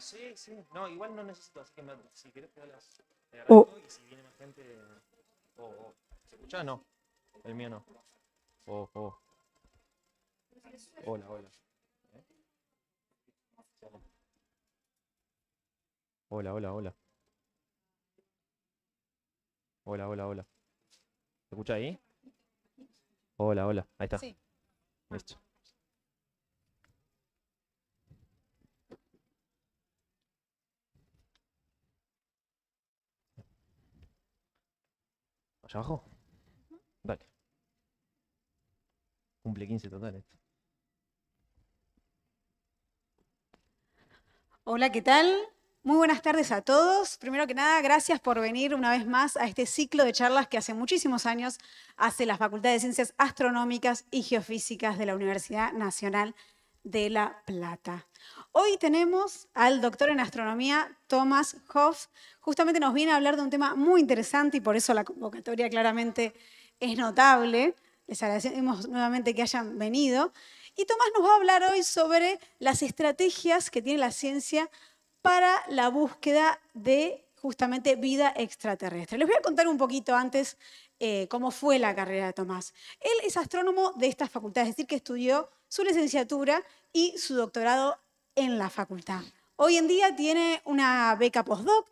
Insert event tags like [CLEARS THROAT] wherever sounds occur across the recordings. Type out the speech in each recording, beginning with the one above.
Sí, sí. No, igual no necesito, así que si querés te las te oh. y si viene más gente o ¿Se escucha? No. El mío no. Oh, oh. Hola, hola. Hola, hola, hola. Hola, hola, hola. ¿Se escucha ahí? Hola, hola. Ahí está. Listo. ¿Ya abajo? Dale. Cumple 15 total eh. Hola, ¿qué tal? Muy buenas tardes a todos. Primero que nada, gracias por venir una vez más a este ciclo de charlas que hace muchísimos años hace la Facultad de Ciencias Astronómicas y Geofísicas de la Universidad Nacional de La Plata. Hoy tenemos al doctor en astronomía Thomas Hoff. Justamente nos viene a hablar de un tema muy interesante y por eso la convocatoria claramente es notable. Les agradecemos nuevamente que hayan venido. Y Tomás nos va a hablar hoy sobre las estrategias que tiene la ciencia para la búsqueda de justamente vida extraterrestre. Les voy a contar un poquito antes eh, cómo fue la carrera de Tomás. Él es astrónomo de esta facultad, es decir, que estudió su licenciatura y su doctorado en la facultad. Hoy en día tiene una beca postdoc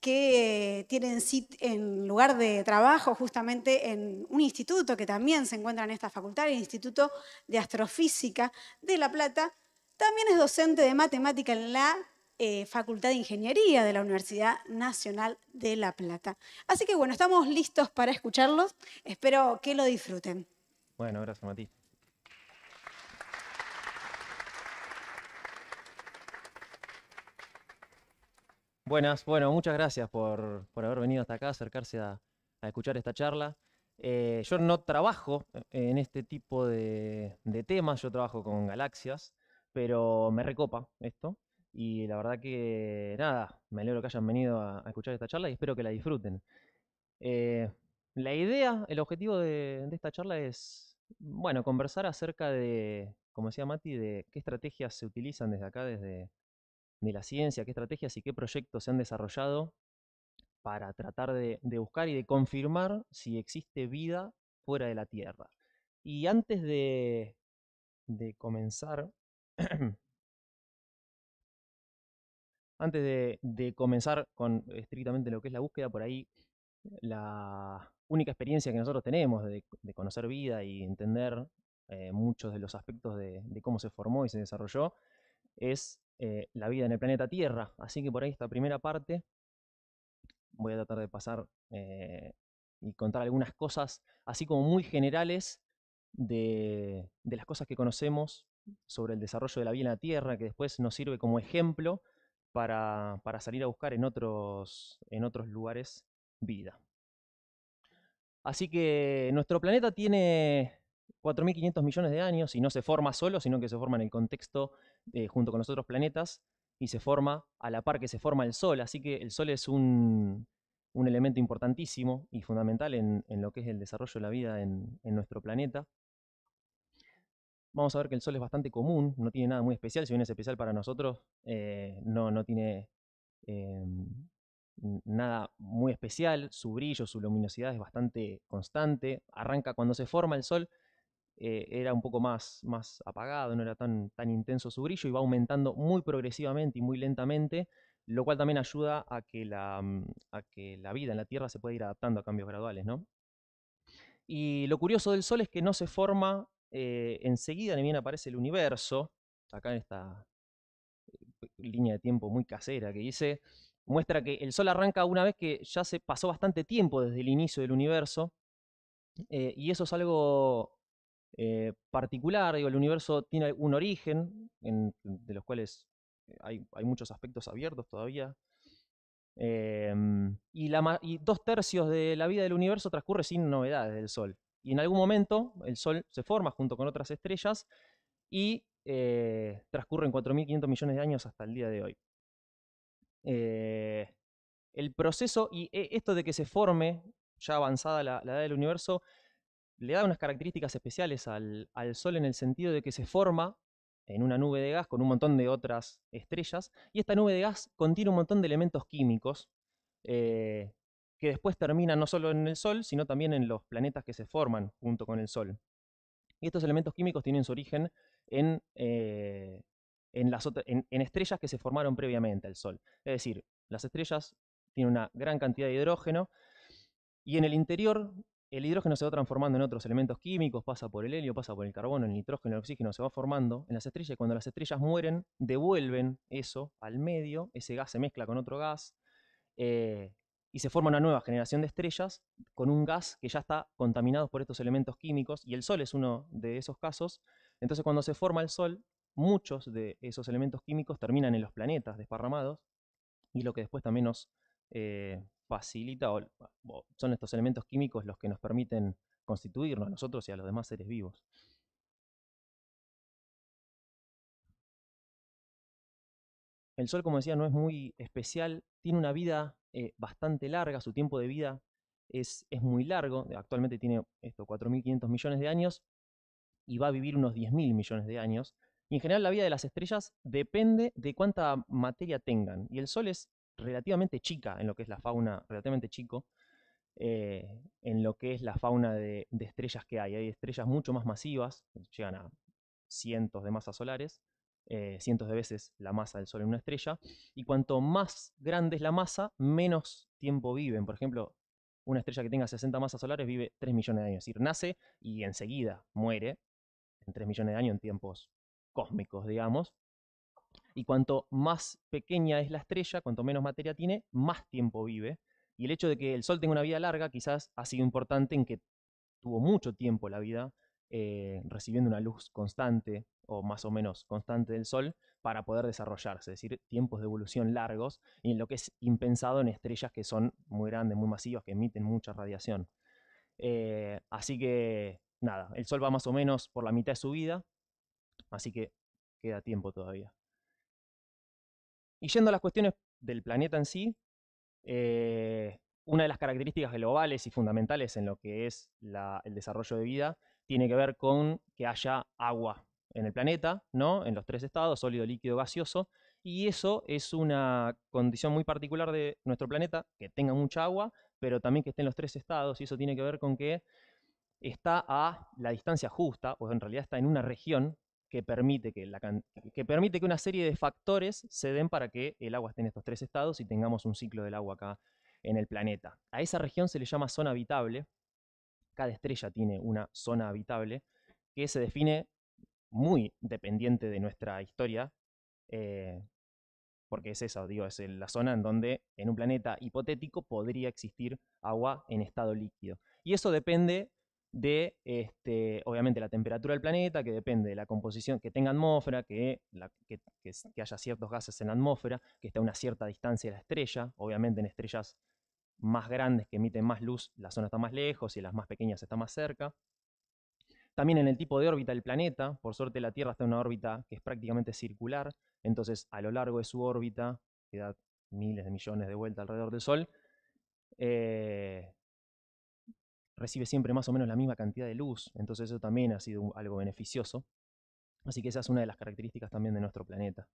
que tiene en, lugar de trabajo justamente en un instituto que también se encuentra en esta facultad, el Instituto de Astrofísica de La Plata. También es docente de matemática en la eh, Facultad de Ingeniería de la Universidad Nacional de La Plata. Así que bueno, estamos listos para escucharlos. Espero que lo disfruten. Bueno, gracias, Mati. Buenas, bueno, muchas gracias por, haber venido hasta acá, acercarse a, escuchar esta charla. Eh, yo no trabajo en este tipo de, temas, yo trabajo con galaxias, pero me recopa esto. Y la verdad que nada, me alegro que hayan venido a, escuchar esta charla y espero que la disfruten. Eh, la idea, el objetivo de, de, esta charla es, bueno, conversar acerca de, como decía Mati, de qué estrategias se utilizan desde acá, desde, de la ciencia, qué estrategias y qué proyectos se han desarrollado para tratar de, buscar y de confirmar si existe vida fuera de la Tierra. Y antes de, de comenzar, [CLEARS THROAT] antes de, comenzar con estrictamente lo que es la búsqueda, por ahí la única experiencia que nosotros tenemos de, conocer vida y entender eh, muchos de los aspectos de, cómo se formó y se desarrolló es eh, la vida en el planeta Tierra. Así que por ahí esta primera parte voy a tratar de pasar eh, y contar algunas cosas así como muy generales de, de, las cosas que conocemos sobre el desarrollo de la vida en la Tierra, que después nos sirve como ejemplo para, para salir a buscar en otros, en otros lugares vida. Así que nuestro planeta tiene 4.500 millones de años y no se forma solo, sino que se forma en el contexto eh, junto con los otros planetas y se forma a la par que se forma el Sol. Así que el Sol es un, elemento importantísimo y fundamental en, lo que es el desarrollo de la vida en, nuestro planeta. Vamos a ver que el Sol es bastante común, no tiene nada muy especial, si bien es especial para nosotros, eh, no, no tiene eh, nada muy especial, su brillo, su luminosidad es bastante constante, arranca cuando se forma el Sol, eh, era un poco más, más apagado, no era tan, tan intenso su brillo y va aumentando muy progresivamente y muy lentamente, lo cual también ayuda a que la, mm, que la vida en la Tierra se pueda ir adaptando a cambios graduales. ¿no? Y lo curioso del Sol es que no se forma eh, enseguida, ni bien aparece el universo, acá en esta eh, línea de tiempo muy casera que dice muestra que el Sol arranca una vez que ya se pasó bastante tiempo desde el inicio del universo, y eso es algo eh, particular. Digo, el universo tiene un origen, de los cuales eh, hay, muchos aspectos abiertos todavía. Em, y, dos tercios de la vida del universo transcurre sin novedades del Sol. Y en algún momento el Sol se forma junto con otras estrellas y eh, transcurren 4.500 millones de años hasta el día de hoy. Eh, el proceso y e, esto de que se forme ya avanzada la edad del universo le da unas características especiales al, Sol en el sentido de que se forma en una nube de gas con un montón de otras estrellas, y esta nube de gas contiene un montón de elementos químicos eh, que después terminan no solo en el Sol, sino también en los planetas que se forman junto con el Sol. Y estos elementos químicos tienen su origen en, eh, las en estrellas que se formaron previamente al Sol. Es decir, las estrellas tienen una gran cantidad de hidrógeno, y en el interior el hidrógeno se va transformando en otros elementos químicos, pasa por el helio, pasa por el carbono, el nitrógeno, el oxígeno, se va formando en las estrellas y cuando las estrellas mueren, devuelven eso al medio, ese gas se mezcla con otro gas eh, y se forma una nueva generación de estrellas con un gas que ya está contaminado por estos elementos químicos y el Sol es uno de esos casos. Entonces cuando se forma el Sol, muchos de esos elementos químicos terminan en los planetas desparramados y lo que después también nos eh, facilita, son estos elementos químicos los que nos permiten constituirnos a nosotros y a los demás seres vivos. El Sol, como decía, no es muy especial, tiene una vida eh, bastante larga, su tiempo de vida es, es muy largo, eh, actualmente tiene esto 4.500 millones de años y va a vivir unos 10.000 millones de años. Y en general la vida de las estrellas depende de cuánta materia tengan, y el Sol es relativamente chica en lo que es la fauna, relativamente chico, eh, en lo que es la fauna de, estrellas que hay. Hay estrellas mucho más masivas, llegan a cientos de masas solares, eh, cientos de veces la masa del Sol en una estrella, y cuanto más grande es la masa, menos tiempo viven. Por ejemplo, una estrella que tenga 60 masas solares vive 3 millones de años, es decir, nace y enseguida muere en 3 millones de años en tiempos cósmicos, digamos, y cuanto más pequeña es la estrella, cuanto menos materia tiene, más tiempo vive. Y el hecho de que el Sol tenga una vida larga quizás ha sido importante en que tuvo mucho tiempo la vida eh, recibiendo una luz constante o más o menos constante del Sol para poder desarrollarse, es decir, tiempos de evolución largos y en lo que es impensado en estrellas que son muy grandes, muy masivas, que emiten mucha radiación. Eh, así que, nada, el Sol va más o menos por la mitad de su vida, así que queda tiempo todavía. Y yendo a las cuestiones del planeta en sí, eh, una de las características globales y fundamentales en lo que es el desarrollo de vida tiene que ver con que haya agua en el planeta, ¿no? En los tres estados, sólido, líquido, gaseoso. Y eso es una condición muy particular de nuestro planeta, que tenga mucha agua, pero también que esté en los tres estados. Y eso tiene que ver con que está a la distancia justa, o en realidad está en una región que permite que, la, que permite que una serie de factores se den para que el agua esté en estos tres estados y tengamos un ciclo del agua acá en el planeta. A esa región se le llama zona habitable. Cada estrella tiene una zona habitable que se define muy dependiente de nuestra historia, eh, porque es esa, digo, es la zona en donde en un planeta hipotético podría existir agua en estado líquido. Y eso depende de, este, obviamente, la temperatura del planeta, que depende de la composición, que tenga atmósfera, que, que, haya ciertos gases en la atmósfera, que esté a una cierta distancia de la estrella. Obviamente, en estrellas más grandes que emiten más luz, la zona está más lejos y en las más pequeñas está más cerca. También en el tipo de órbita del planeta, por suerte la Tierra está en una órbita que es prácticamente circular, entonces a lo largo de su órbita, que da miles de millones de vueltas alrededor del Sol, eh, recibe siempre más o menos la misma cantidad de luz, entonces eso también ha sido algo beneficioso. Así que esa es una de las características también de nuestro planeta.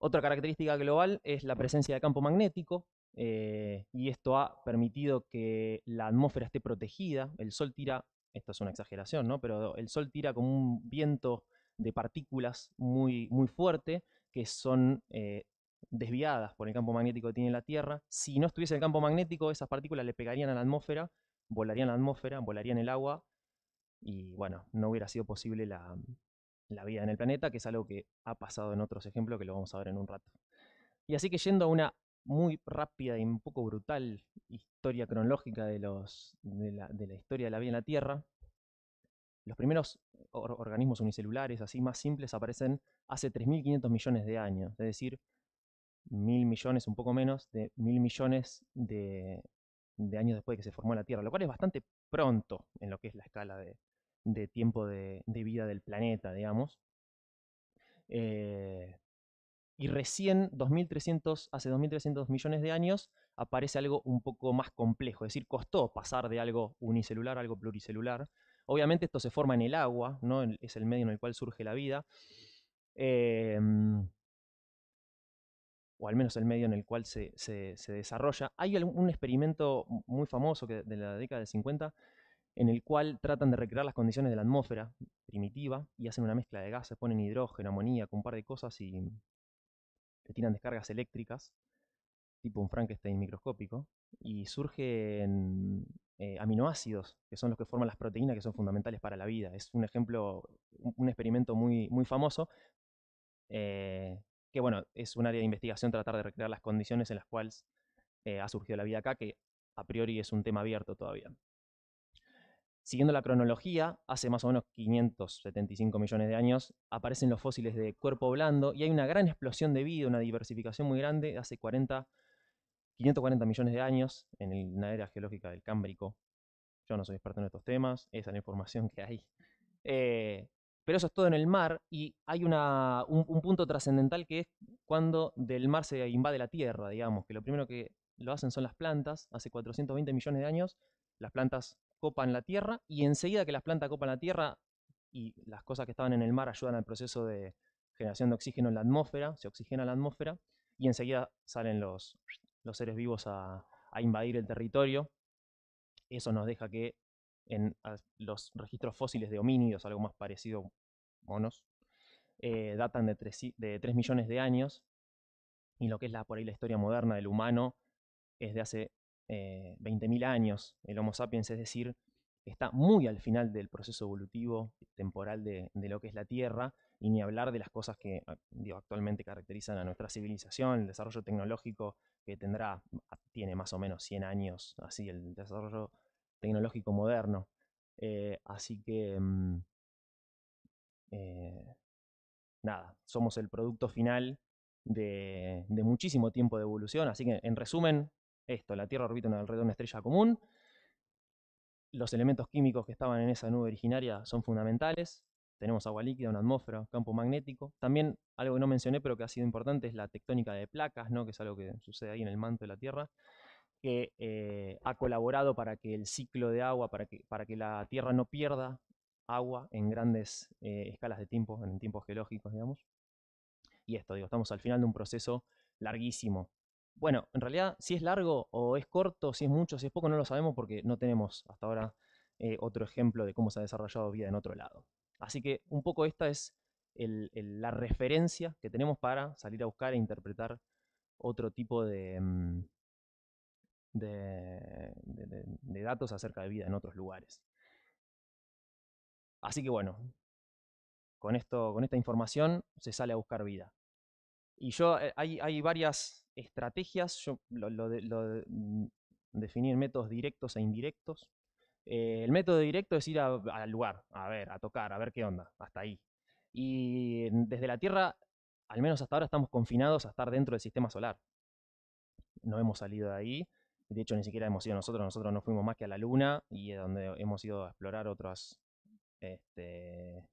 Otra característica global es la presencia de campo magnético, eh, y esto ha permitido que la atmósfera esté protegida. El Sol tira, esto es una exageración, ¿no? Pero el Sol tira como un viento de partículas muy, muy fuerte que son eh, desviadas por el campo magnético que tiene la Tierra. Si no estuviese el campo magnético, esas partículas le pegarían a la atmósfera volaría en la atmósfera, volaría en el agua y bueno, no hubiera sido posible la, vida en el planeta, que es algo que ha pasado en otros ejemplos que lo vamos a ver en un rato. Y así que yendo a una muy rápida y un poco brutal historia cronológica de, la, historia de la vida en la Tierra, los primeros organismos unicelulares así más simples aparecen hace 3.500 millones de años, es decir, mil millones, un poco menos, de mil millones de, de años después de que se formó la Tierra, lo cual es bastante pronto en lo que es la escala de, tiempo de, vida del planeta, digamos. Eh, y recién, 2300, hace 2.300 millones de años, aparece algo un poco más complejo, es decir, costó pasar de algo unicelular a algo pluricelular. Obviamente esto se forma en el agua, ¿no? es el medio en el cual surge la vida. Em, o al menos el medio en el cual se, se, desarrolla. Hay un experimento muy famoso de la década de 50 en el cual tratan de recrear las condiciones de la atmósfera primitiva y hacen una mezcla de gases, ponen hidrógeno, amoníaco, un par de cosas y le tiran descargas eléctricas, tipo un Frankenstein microscópico, y surgen eh, aminoácidos, que son los que forman las proteínas que son fundamentales para la vida. Es un ejemplo, un, experimento muy, muy famoso, eh, que bueno, es un área de investigación tratar de recrear las condiciones en las cuales eh, ha surgido la vida acá, que a priori es un tema abierto todavía. Siguiendo la cronología, hace más o menos 575 millones de años aparecen los fósiles de cuerpo blando y hay una gran explosión de vida, una diversificación muy grande, hace 40, 540 millones de años en la era geológica del Cámbrico. Yo no soy experto en estos temas, esa es la información que hay. Eh, pero eso es todo en el mar y hay un, punto trascendental que es cuando del mar se invade la tierra, digamos, que lo primero que lo hacen son las plantas, hace 420 millones de años, las plantas copan la tierra y enseguida que las plantas copan la tierra y las cosas que estaban en el mar ayudan al proceso de generación de oxígeno en la atmósfera, se oxigena la atmósfera y enseguida salen los, seres vivos a invadir el territorio. Eso nos deja que en los registros fósiles de homínidos, algo más parecido, monos, eh, datan de 3, millones de años, y lo que es la, por ahí la historia moderna del humano es de hace 20.000 eh, años, el Homo sapiens, es decir, está muy al final del proceso evolutivo temporal de, lo que es la Tierra, y ni hablar de las cosas que actualmente caracterizan a nuestra civilización, el desarrollo tecnológico que tendrá, tiene más o menos 100 años, así el desarrollo tecnológico moderno. Eh, así que, mm, eh, nada, somos el producto final de, muchísimo tiempo de evolución. Así que, en resumen, esto, la Tierra orbita alrededor de una estrella común. Los elementos químicos que estaban en esa nube originaria son fundamentales. Tenemos agua líquida, una atmósfera, campo magnético. También algo que no mencioné, pero que ha sido importante, es la tectónica de placas, ¿no? que es algo que sucede ahí en el manto de la Tierra que eh, ha colaborado para que el ciclo de agua, para que, para que la Tierra no pierda agua en grandes eh, escalas de tiempo, en tiempos geológicos, digamos. Y esto, digo, estamos al final de un proceso larguísimo. Bueno, en realidad, si es largo o es corto, si es mucho, si es poco, no lo sabemos porque no tenemos hasta ahora eh, otro ejemplo de cómo se ha desarrollado vida en otro lado. Así que un poco esta es la referencia que tenemos para salir a buscar e interpretar otro tipo de... Mm, de, datos acerca de vida en otros lugares. Así que bueno, con, esto, con esta información se sale a buscar vida. Y yo, eh, hay, varias estrategias, yo lo, mm, definir métodos directos e indirectos. Eh, el método directo es ir al lugar, a ver, a tocar, a ver qué onda, hasta ahí. Y desde la Tierra, al menos hasta ahora, estamos confinados a estar dentro del sistema solar. No hemos salido de ahí de hecho, ni siquiera hemos ido nosotros, nosotros no fuimos más que a la luna y es donde hemos ido a explorar otras, este,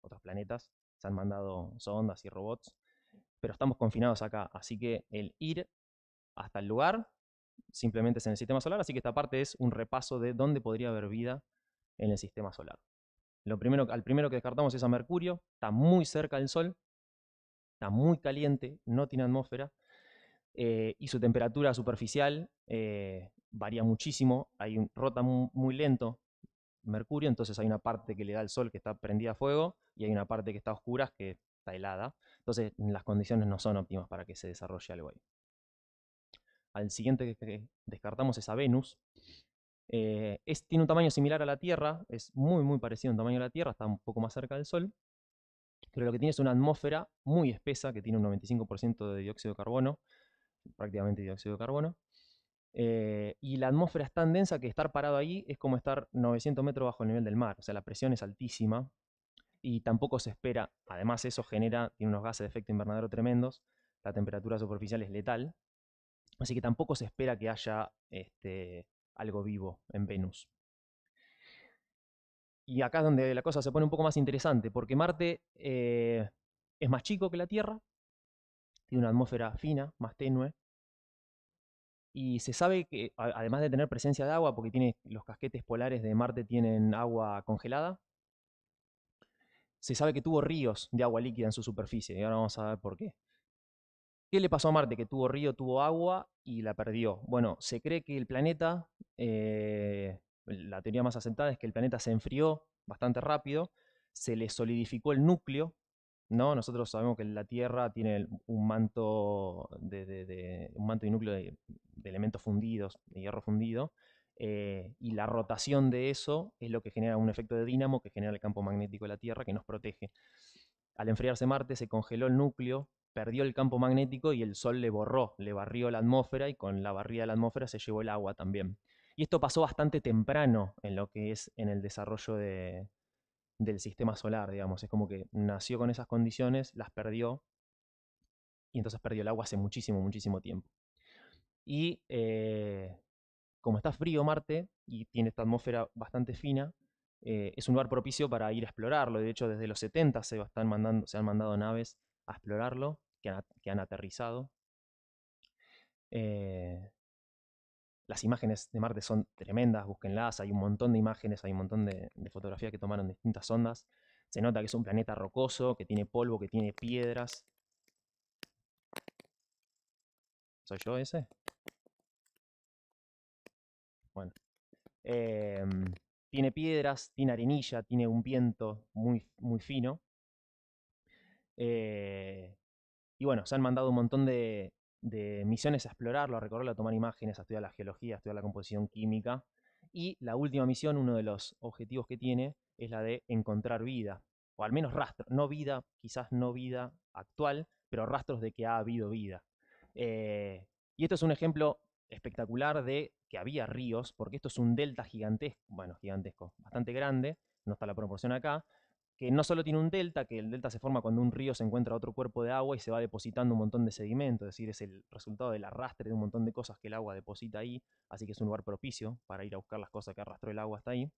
otros planetas. Se han mandado sondas y robots, pero estamos confinados acá, así que el ir hasta el lugar simplemente es en el sistema solar, así que esta parte es un repaso de dónde podría haber vida en el sistema solar. Lo primero, al primero que descartamos es a Mercurio, está muy cerca del Sol, está muy caliente, no tiene atmósfera, eh, y su temperatura superficial eh, varía muchísimo, hay un, rota muy, lento Mercurio, entonces hay una parte que le da el sol que está prendida a fuego y hay una parte que está oscura, que está helada, entonces las condiciones no son óptimas para que se desarrolle algo ahí. Al siguiente que descartamos es a Venus. Eh, tiene un tamaño similar a la Tierra, es muy muy parecido en tamaño a la Tierra, está un poco más cerca del Sol, pero lo que tiene es una atmósfera muy espesa que tiene un 95% de dióxido de carbono, prácticamente dióxido de carbono. Eh, y la atmósfera es tan densa que estar parado ahí es como estar 900 metros bajo el nivel del mar, o sea, la presión es altísima y tampoco se espera, además eso genera, tiene unos gases de efecto invernadero tremendos, la temperatura superficial es letal, así que tampoco se espera que haya este, algo vivo en Venus. Y acá es donde la cosa se pone un poco más interesante, porque Marte eh, es más chico que la Tierra, tiene una atmósfera fina, más tenue. Y se sabe que, además de tener presencia de agua, porque tiene, los casquetes polares de Marte tienen agua congelada, se sabe que tuvo ríos de agua líquida en su superficie, y ahora vamos a ver por qué. ¿Qué le pasó a Marte? Que tuvo río, tuvo agua y la perdió. Bueno, se cree que el planeta, eh, la teoría más aceptada es que el planeta se enfrió bastante rápido, se le solidificó el núcleo, ¿no? Nosotros sabemos que la Tierra tiene un manto, de, un manto y núcleo de, elementos fundidos, de hierro fundido, eh, y la rotación de eso es lo que genera un efecto de dínamo que genera el campo magnético de la Tierra que nos protege. Al enfriarse Marte se congeló el núcleo, perdió el campo magnético y el Sol le borró, le barrió la atmósfera y con la barrida de la atmósfera se llevó el agua también. Y esto pasó bastante temprano en lo que es en el desarrollo de, del sistema solar, digamos. Es como que nació con esas condiciones, las perdió, y entonces perdió el agua hace muchísimo, muchísimo tiempo. Y eh, como está frío Marte y tiene esta atmósfera bastante fina, eh, es un lugar propicio para ir a explorarlo. De hecho, desde los 70 se, están mandando, se han mandado naves a explorarlo, que han, que han aterrizado. Eh, las imágenes de Marte son tremendas, búsquenlas, hay un montón de imágenes, hay un montón de, fotografías que tomaron distintas ondas. Se nota que es un planeta rocoso, que tiene polvo, que tiene piedras. ¿Soy yo ese? Bueno. Em, tiene piedras, tiene arenilla, tiene un viento muy, muy fino. Eh, y bueno, se han mandado un montón de, de misiones a explorarlo, a recorrerlo, a tomar imágenes, a estudiar la geología, a estudiar la composición química. Y la última misión, uno de los objetivos que tiene, es la de encontrar vida, o al menos rastros, no vida, quizás no vida actual, pero rastros de que ha habido vida. Eh, y esto es un ejemplo espectacular de que había ríos, porque esto es un delta gigantesco, bueno, gigantesco, bastante grande, no está la proporción acá, que no solo tiene un delta, que el delta se forma cuando un río se encuentra otro cuerpo de agua y se va depositando un montón de sedimento, es decir, es el resultado del arrastre de un montón de cosas que el agua deposita ahí, así que es un lugar propicio para ir a buscar las cosas que arrastró el agua hasta ahí,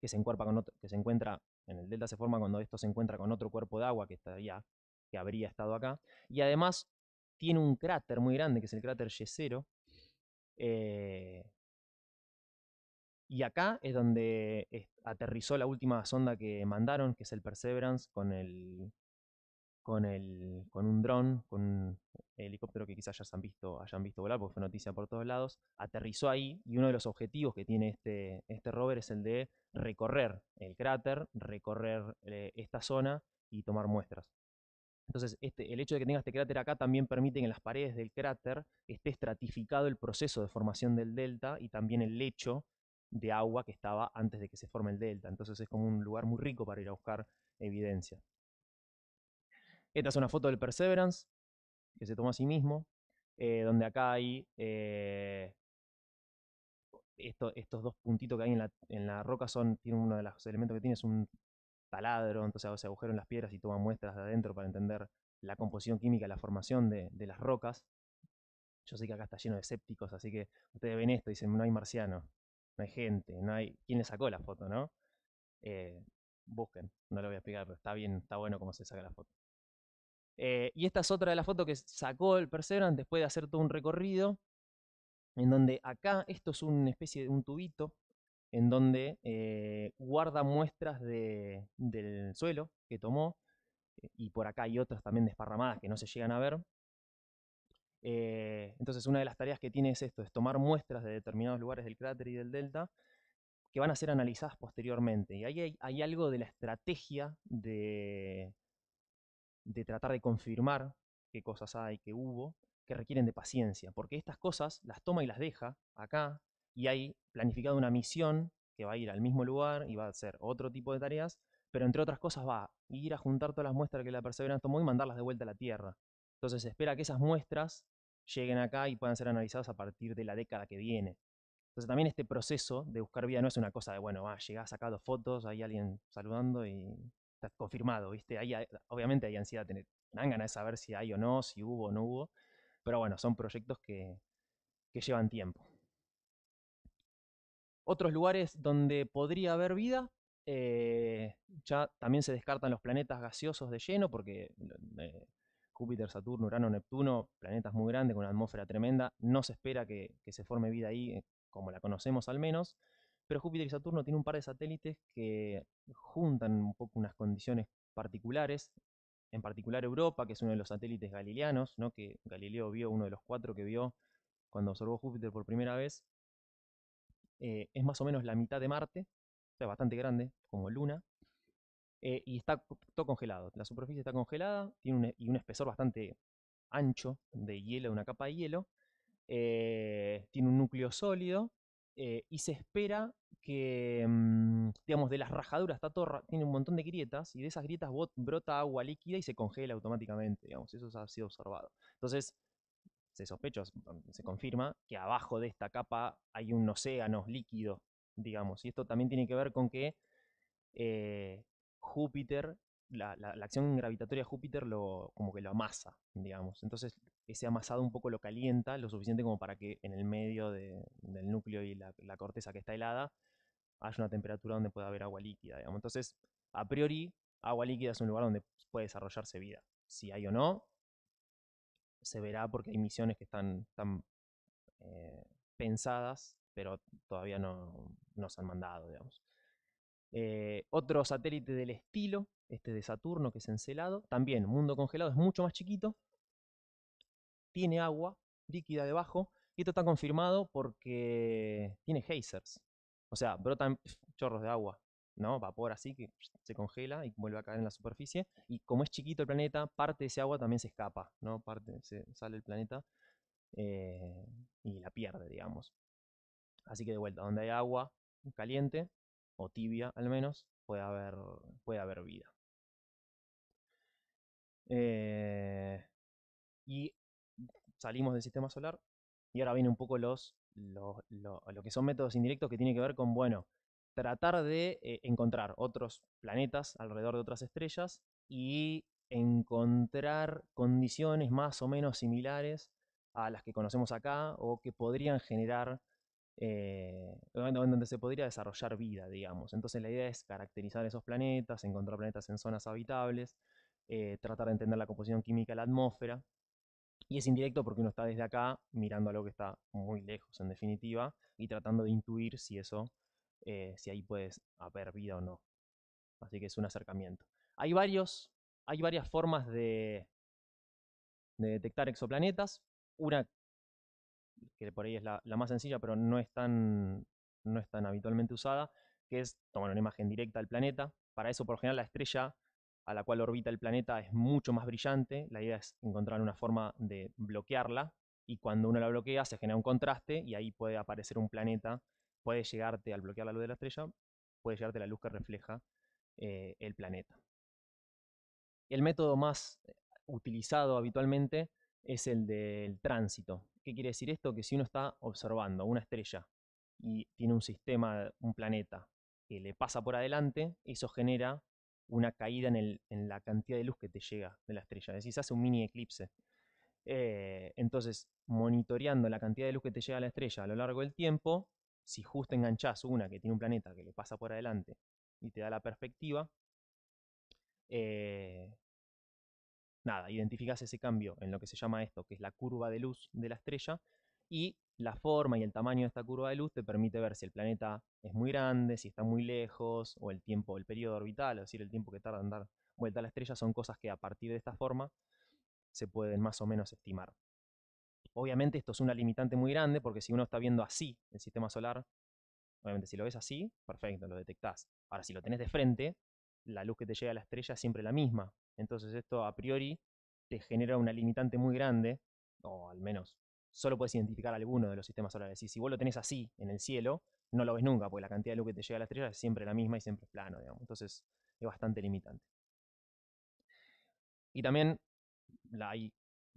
que se, encuentra, en el delta se forma cuando esto se encuentra con otro cuerpo de agua que, ya que habría estado acá, y además tiene un cráter muy grande, que es el cráter Yesero, eh, y acá es donde aterrizó la última sonda que mandaron, que es el Perseverance, con el. con el. con un dron, con un helicóptero que quizás ya visto, hayan visto volar, porque fue noticia por todos lados. Aterrizó ahí, y uno de los objetivos que tiene este, este rover es el de recorrer el cráter, recorrer eh, esta zona y tomar muestras. Entonces, este, el hecho de que tenga este cráter acá también permite que en las paredes del cráter esté estratificado el proceso de formación del delta y también el lecho de agua que estaba antes de que se forme el delta. Entonces es como un lugar muy rico para ir a buscar evidencia. Esta es una foto del Perseverance, que se tomó a sí mismo, eh, donde acá hay eh, estos dos puntitos que hay en la, roca, son, uno de los elementos que tiene es un taladro, entonces se agujeron las piedras y toman muestras de adentro para entender la composición química, la formación de, de las rocas. Yo sé que acá está lleno de escépticos, así que ustedes ven esto y dicen, no hay marciano no hay gente, no hay... ¿Quién le sacó la foto, no? Eh, busquen, no lo voy a explicar, pero está bien, está bueno cómo se saca la foto. Eh, y esta es otra de las fotos que sacó el Perseverance después de hacer todo un recorrido, en donde acá, esto es una especie de un tubito, en donde eh, guarda muestras de, del suelo que tomó, y por acá hay otras también desparramadas que no se llegan a ver, eh, entonces, una de las tareas que tiene es esto, es tomar muestras de determinados lugares del cráter y del delta que van a ser analizadas posteriormente. Y ahí hay, algo de la estrategia de, de tratar de confirmar qué cosas hay, qué hubo, que requieren de paciencia, porque estas cosas las toma y las deja acá y hay planificada una misión que va a ir al mismo lugar y va a hacer otro tipo de tareas, pero entre otras cosas va a ir a juntar todas las muestras que la Perseverance tomó y mandarlas de vuelta a la Tierra. Entonces espera que esas muestras lleguen acá y puedan ser analizados a partir de la década que viene. Entonces también este proceso de buscar vida no es una cosa de, bueno, va, llegás acá dos fotos, hay alguien saludando y está confirmado, ¿viste? Ahí ah, obviamente hay ansiedad, tener, ganas de saber si hay o no, si hubo o no hubo, pero bueno, son proyectos que, llevan tiempo. Otros lugares donde podría haber vida, eh, ya también se descartan los planetas gaseosos de lleno porque eh, Júpiter, Saturno, Urano, Neptuno, planetas muy grandes con una atmósfera tremenda, no se espera que, se forme vida ahí eh, como la conocemos al menos, pero Júpiter y Saturno tienen un par de satélites que juntan un poco unas condiciones particulares, en particular Europa, que es uno de los satélites galileanos, ¿no? que Galileo vio, uno de los cuatro que vio cuando observó Júpiter por primera vez, eh, es más o menos la mitad de Marte, o sea, bastante grande, como Luna, eh, y está todo congelado. La superficie está congelada, tiene un, e, y un espesor bastante ancho de hielo, de una capa de hielo. Eh, tiene un núcleo sólido eh, y se espera que, mm, digamos, de las rajaduras, esta torre tiene un montón de grietas y de esas grietas brota agua líquida y se congela automáticamente, digamos, eso ha sido observado. Entonces, se sospecha, se confirma que abajo de esta capa hay un océano líquido, digamos, y esto también tiene que ver con que Júpiter, la, acción gravitatoria de Júpiter lo, como que lo amasa, digamos. Entonces, ese amasado un poco lo calienta, lo suficiente como para que en el medio del núcleo y la, corteza que está helada haya una temperatura donde pueda haber agua líquida, digamos. Entonces, a priori, agua líquida es un lugar donde puede desarrollarse vida. Si hay o no, se verá porque hay misiones que están, eh, pensadas, pero todavía no, no se han mandado, digamos. Eh, otro satélite del estilo, este de Saturno, que es encelado, también mundo congelado, es mucho más chiquito, tiene agua líquida debajo, y esto está confirmado porque tiene geysers, o sea, brotan chorros de agua, ¿no? Vapor así que se congela y vuelve a caer en la superficie, y como es chiquito el planeta, parte de ese agua también se escapa, ¿no? Parte, sale el planeta eh, y la pierde, digamos. Así que de vuelta, donde hay agua caliente, o tibia al menos, puede haber, puede haber vida. Eh, y salimos del sistema solar y ahora viene un poco los, lo que son métodos indirectos que tiene que ver con, bueno, tratar de eh, encontrar otros planetas alrededor de otras estrellas y encontrar condiciones más o menos similares a las que conocemos acá o que podrían generar eh, donde se podría desarrollar vida, digamos. Entonces la idea es caracterizar esos planetas, encontrar planetas en zonas habitables, eh, tratar de entender la composición química de la atmósfera. Y es indirecto porque uno está desde acá mirando algo que está muy lejos, en definitiva, y tratando de intuir si eso, eh, si ahí puedes haber vida o no. Así que es un acercamiento. Hay varios, hay varias formas de, de detectar exoplanetas. Una que por ahí es la, más sencilla, pero no es, tan, no habitualmente usada, que es tomar una imagen directa del planeta. Para eso, por lo general, la estrella a la cual orbita el planeta es mucho más brillante. La idea es encontrar una forma de bloquearla y cuando uno la bloquea se genera un contraste y ahí puede aparecer un planeta. Puede llegarte, al bloquear la luz de la estrella, puede llegarte la luz que refleja eh, el planeta. El método más eh, utilizado habitualmente es el del tránsito. ¿Qué quiere decir esto? Que si uno está observando una estrella y tiene un sistema, un planeta, que le pasa por adelante, eso genera una caída en, la cantidad de luz que te llega de la estrella. Es decir, se hace un mini eclipse. Eh, entonces, monitoreando la cantidad de luz que te llega a la estrella a lo largo del tiempo, si justo enganchás una que tiene un planeta que le pasa por adelante y te da la perspectiva, eh, nada, identificas ese cambio en lo que se llama esto, que es la curva de luz de la estrella, y la forma y el tamaño de esta curva de luz te permite ver si el planeta es muy grande, si está muy lejos, o el tiempo, el periodo orbital, es decir, el tiempo que tarda en dar vuelta a la estrella, son cosas que a partir de esta forma se pueden más o menos estimar. Obviamente esto es una limitante muy grande porque si uno está viendo así el sistema solar, obviamente si lo ves así, perfecto, lo detectás. Ahora, si lo tenés de frente, la luz que te llega a la estrella es siempre la misma, entonces esto a priori te genera una limitante muy grande, o al menos solo puedes identificar alguno de los sistemas solares. Y si vos lo tenés así en el cielo, no lo ves nunca, porque la cantidad de luz que te llega a la estrella es siempre la misma y siempre es plano, digamos. Entonces es bastante limitante. Y también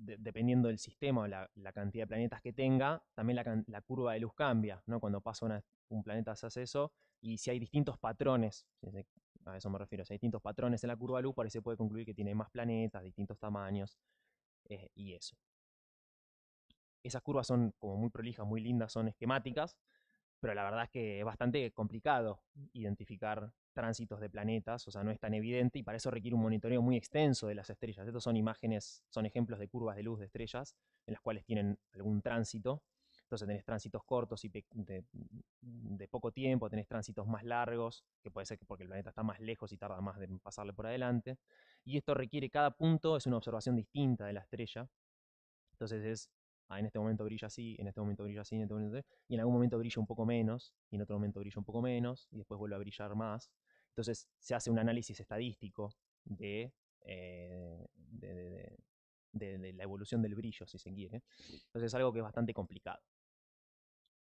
dependiendo del sistema o la, cantidad de planetas que tenga, también la, curva de luz cambia, ¿no? Cuando pasa un planeta hace eso, y si hay distintos patrones, a eso me refiero, o hay distintos patrones en la curva luz, por ahí se puede concluir que tiene más planetas, distintos tamaños eh, y eso. Esas curvas son como muy prolijas, muy lindas, son esquemáticas, pero la verdad es que es bastante complicado identificar tránsitos de planetas, o sea, no es tan evidente y para eso requiere un monitoreo muy extenso de las estrellas. Estos son imágenes, son ejemplos de curvas de luz de estrellas en las cuales tienen algún tránsito entonces tenés tránsitos cortos y mm, de, poco tiempo, tenés tránsitos más largos, que puede ser porque el planeta está más lejos y tarda más de pasarle por adelante. Y esto requiere, cada punto es una observación distinta de la estrella. Entonces es, ah, en este momento brilla así, en este momento brilla así, en este momento y en algún momento brilla un poco menos, y en otro momento brilla un poco menos, y después vuelve a brillar más. Entonces se hace un análisis estadístico de, eh, de, la evolución del brillo, si se quiere. Entonces es algo que es bastante complicado.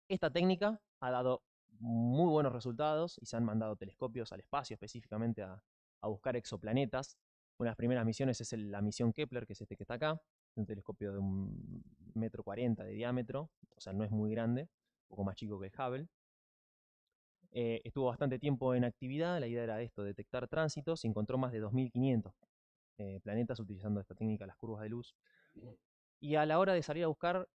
Esta técnica ha dado muy buenos resultados y se han mandado telescopios al espacio específicamente a, buscar exoplanetas. Una de las primeras misiones es la misión Kepler, que es este que está acá, un telescopio de un metro cuarenta de diámetro, o sea, no es muy grande, un poco más chico que el Hubble. Eh, estuvo bastante tiempo en actividad, la idea era esto, detectar tránsitos, se encontró más de 2.500 eh, planetas utilizando esta técnica, las curvas de luz. Y a la hora de salir a buscar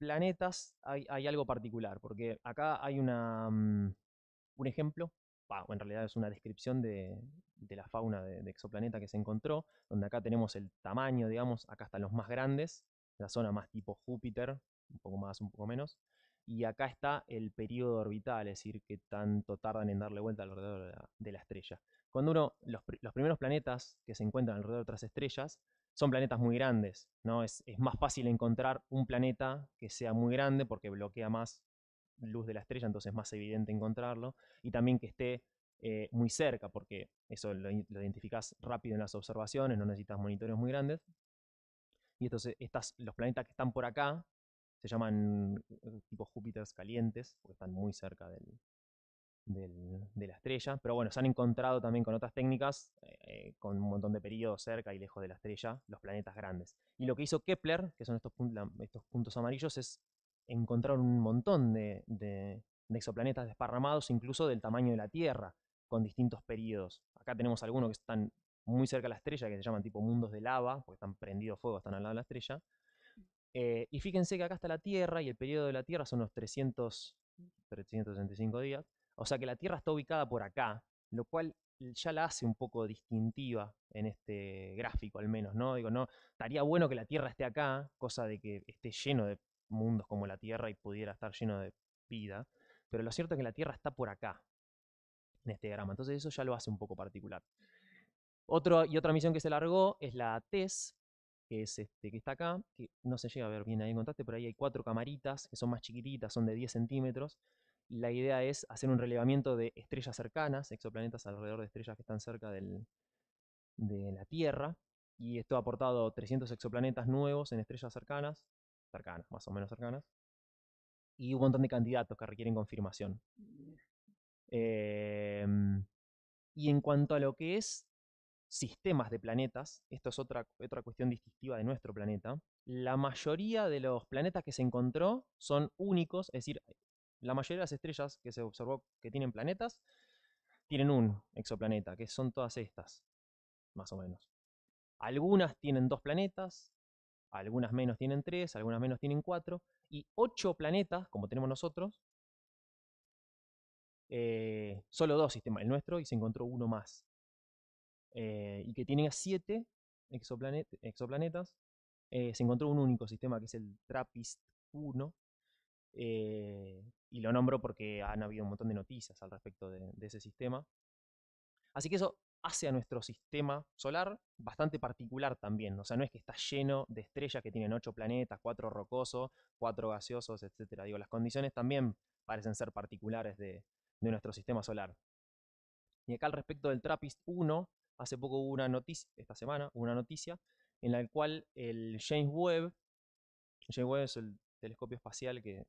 planetas hay, algo particular, porque acá hay una, mm, un ejemplo, en realidad es una descripción de, la fauna de, exoplaneta que se encontró, donde acá tenemos el tamaño, digamos, acá están los más grandes, la zona más tipo Júpiter, un poco más, un poco menos, y acá está el periodo orbital, es decir, que tanto tardan en darle vuelta alrededor de la, estrella. Cuando uno, los, los primeros planetas que se encuentran alrededor de otras estrellas son planetas muy grandes, ¿no? Es, más fácil encontrar un planeta que sea muy grande porque bloquea más luz de la estrella, entonces es más evidente encontrarlo, y también que esté eh, muy cerca, porque eso lo, identificás identificas rápido en las observaciones, no necesitas monitores muy grandes. Y entonces los planetas que están por acá se llaman eh, tipo Júpiter calientes, porque están muy cerca del, de la estrella. Pero bueno, se han encontrado también con otras técnicas, eh, eh, con un montón de periodos cerca y lejos de la estrella, los planetas grandes. Y lo que hizo Kepler, que son estos, puntos amarillos, es encontrar un montón de, exoplanetas desparramados, incluso del tamaño de la Tierra, con distintos periodos. Acá tenemos algunos que están muy cerca de la estrella, que se llaman tipo mundos de lava, porque están prendidos fuego, están al lado de la estrella. Eh, y fíjense que acá está la Tierra y el periodo de la Tierra son unos 300, 365 días. O sea que la Tierra está ubicada por acá, lo cual ya la hace un poco distintiva en este gráfico al menos, ¿no? Digo, no, estaría bueno que la Tierra esté acá, cosa de que esté lleno de mundos como la Tierra y pudiera estar lleno de vida, pero lo cierto es que la Tierra está por acá, en este diagrama, entonces eso ya lo hace un poco particular. Otro, y otra misión que se largó es la TES, que es este que está acá, que no se llega a ver bien ahí en contraste, pero ahí hay cuatro camaritas que son más chiquititas, son de 10 centímetros, la idea es hacer un relevamiento de estrellas cercanas, exoplanetas alrededor de estrellas que están cerca de la Tierra, y esto ha aportado 300 exoplanetas nuevos en estrellas cercanas, cercanas, más o menos cercanas, y un montón de candidatos que requieren confirmación. Em, y en cuanto a lo que es sistemas de planetas, esto es otra, otra cuestión distintiva de nuestro planeta, la mayoría de los planetas que se encontró son únicos, es decir, la mayoría de las estrellas que se observó que tienen planetas tienen un exoplaneta, que son todas estas, más o menos. Algunas tienen dos planetas, algunas menos tienen tres, algunas menos tienen cuatro, y ocho planetas, como tenemos nosotros, eh, solo dos sistemas, el nuestro, y se encontró uno más. Eh, y que tiene siete exoplanetas, eh, se encontró un único sistema que es el TRAPPIST-1, eh, y lo nombro porque han habido un montón de noticias al respecto de, ese sistema. Así que eso hace a nuestro sistema solar bastante particular también. O sea, no es que está lleno de estrellas que tienen ocho planetas, cuatro rocosos, cuatro gaseosos, etcétera, Digo, las condiciones también parecen ser particulares de, nuestro sistema solar. Y acá al respecto del TRAPPIST-1, hace poco hubo una noticia, esta semana, una noticia, en la cual el James Webb, James Webb es el telescopio espacial que,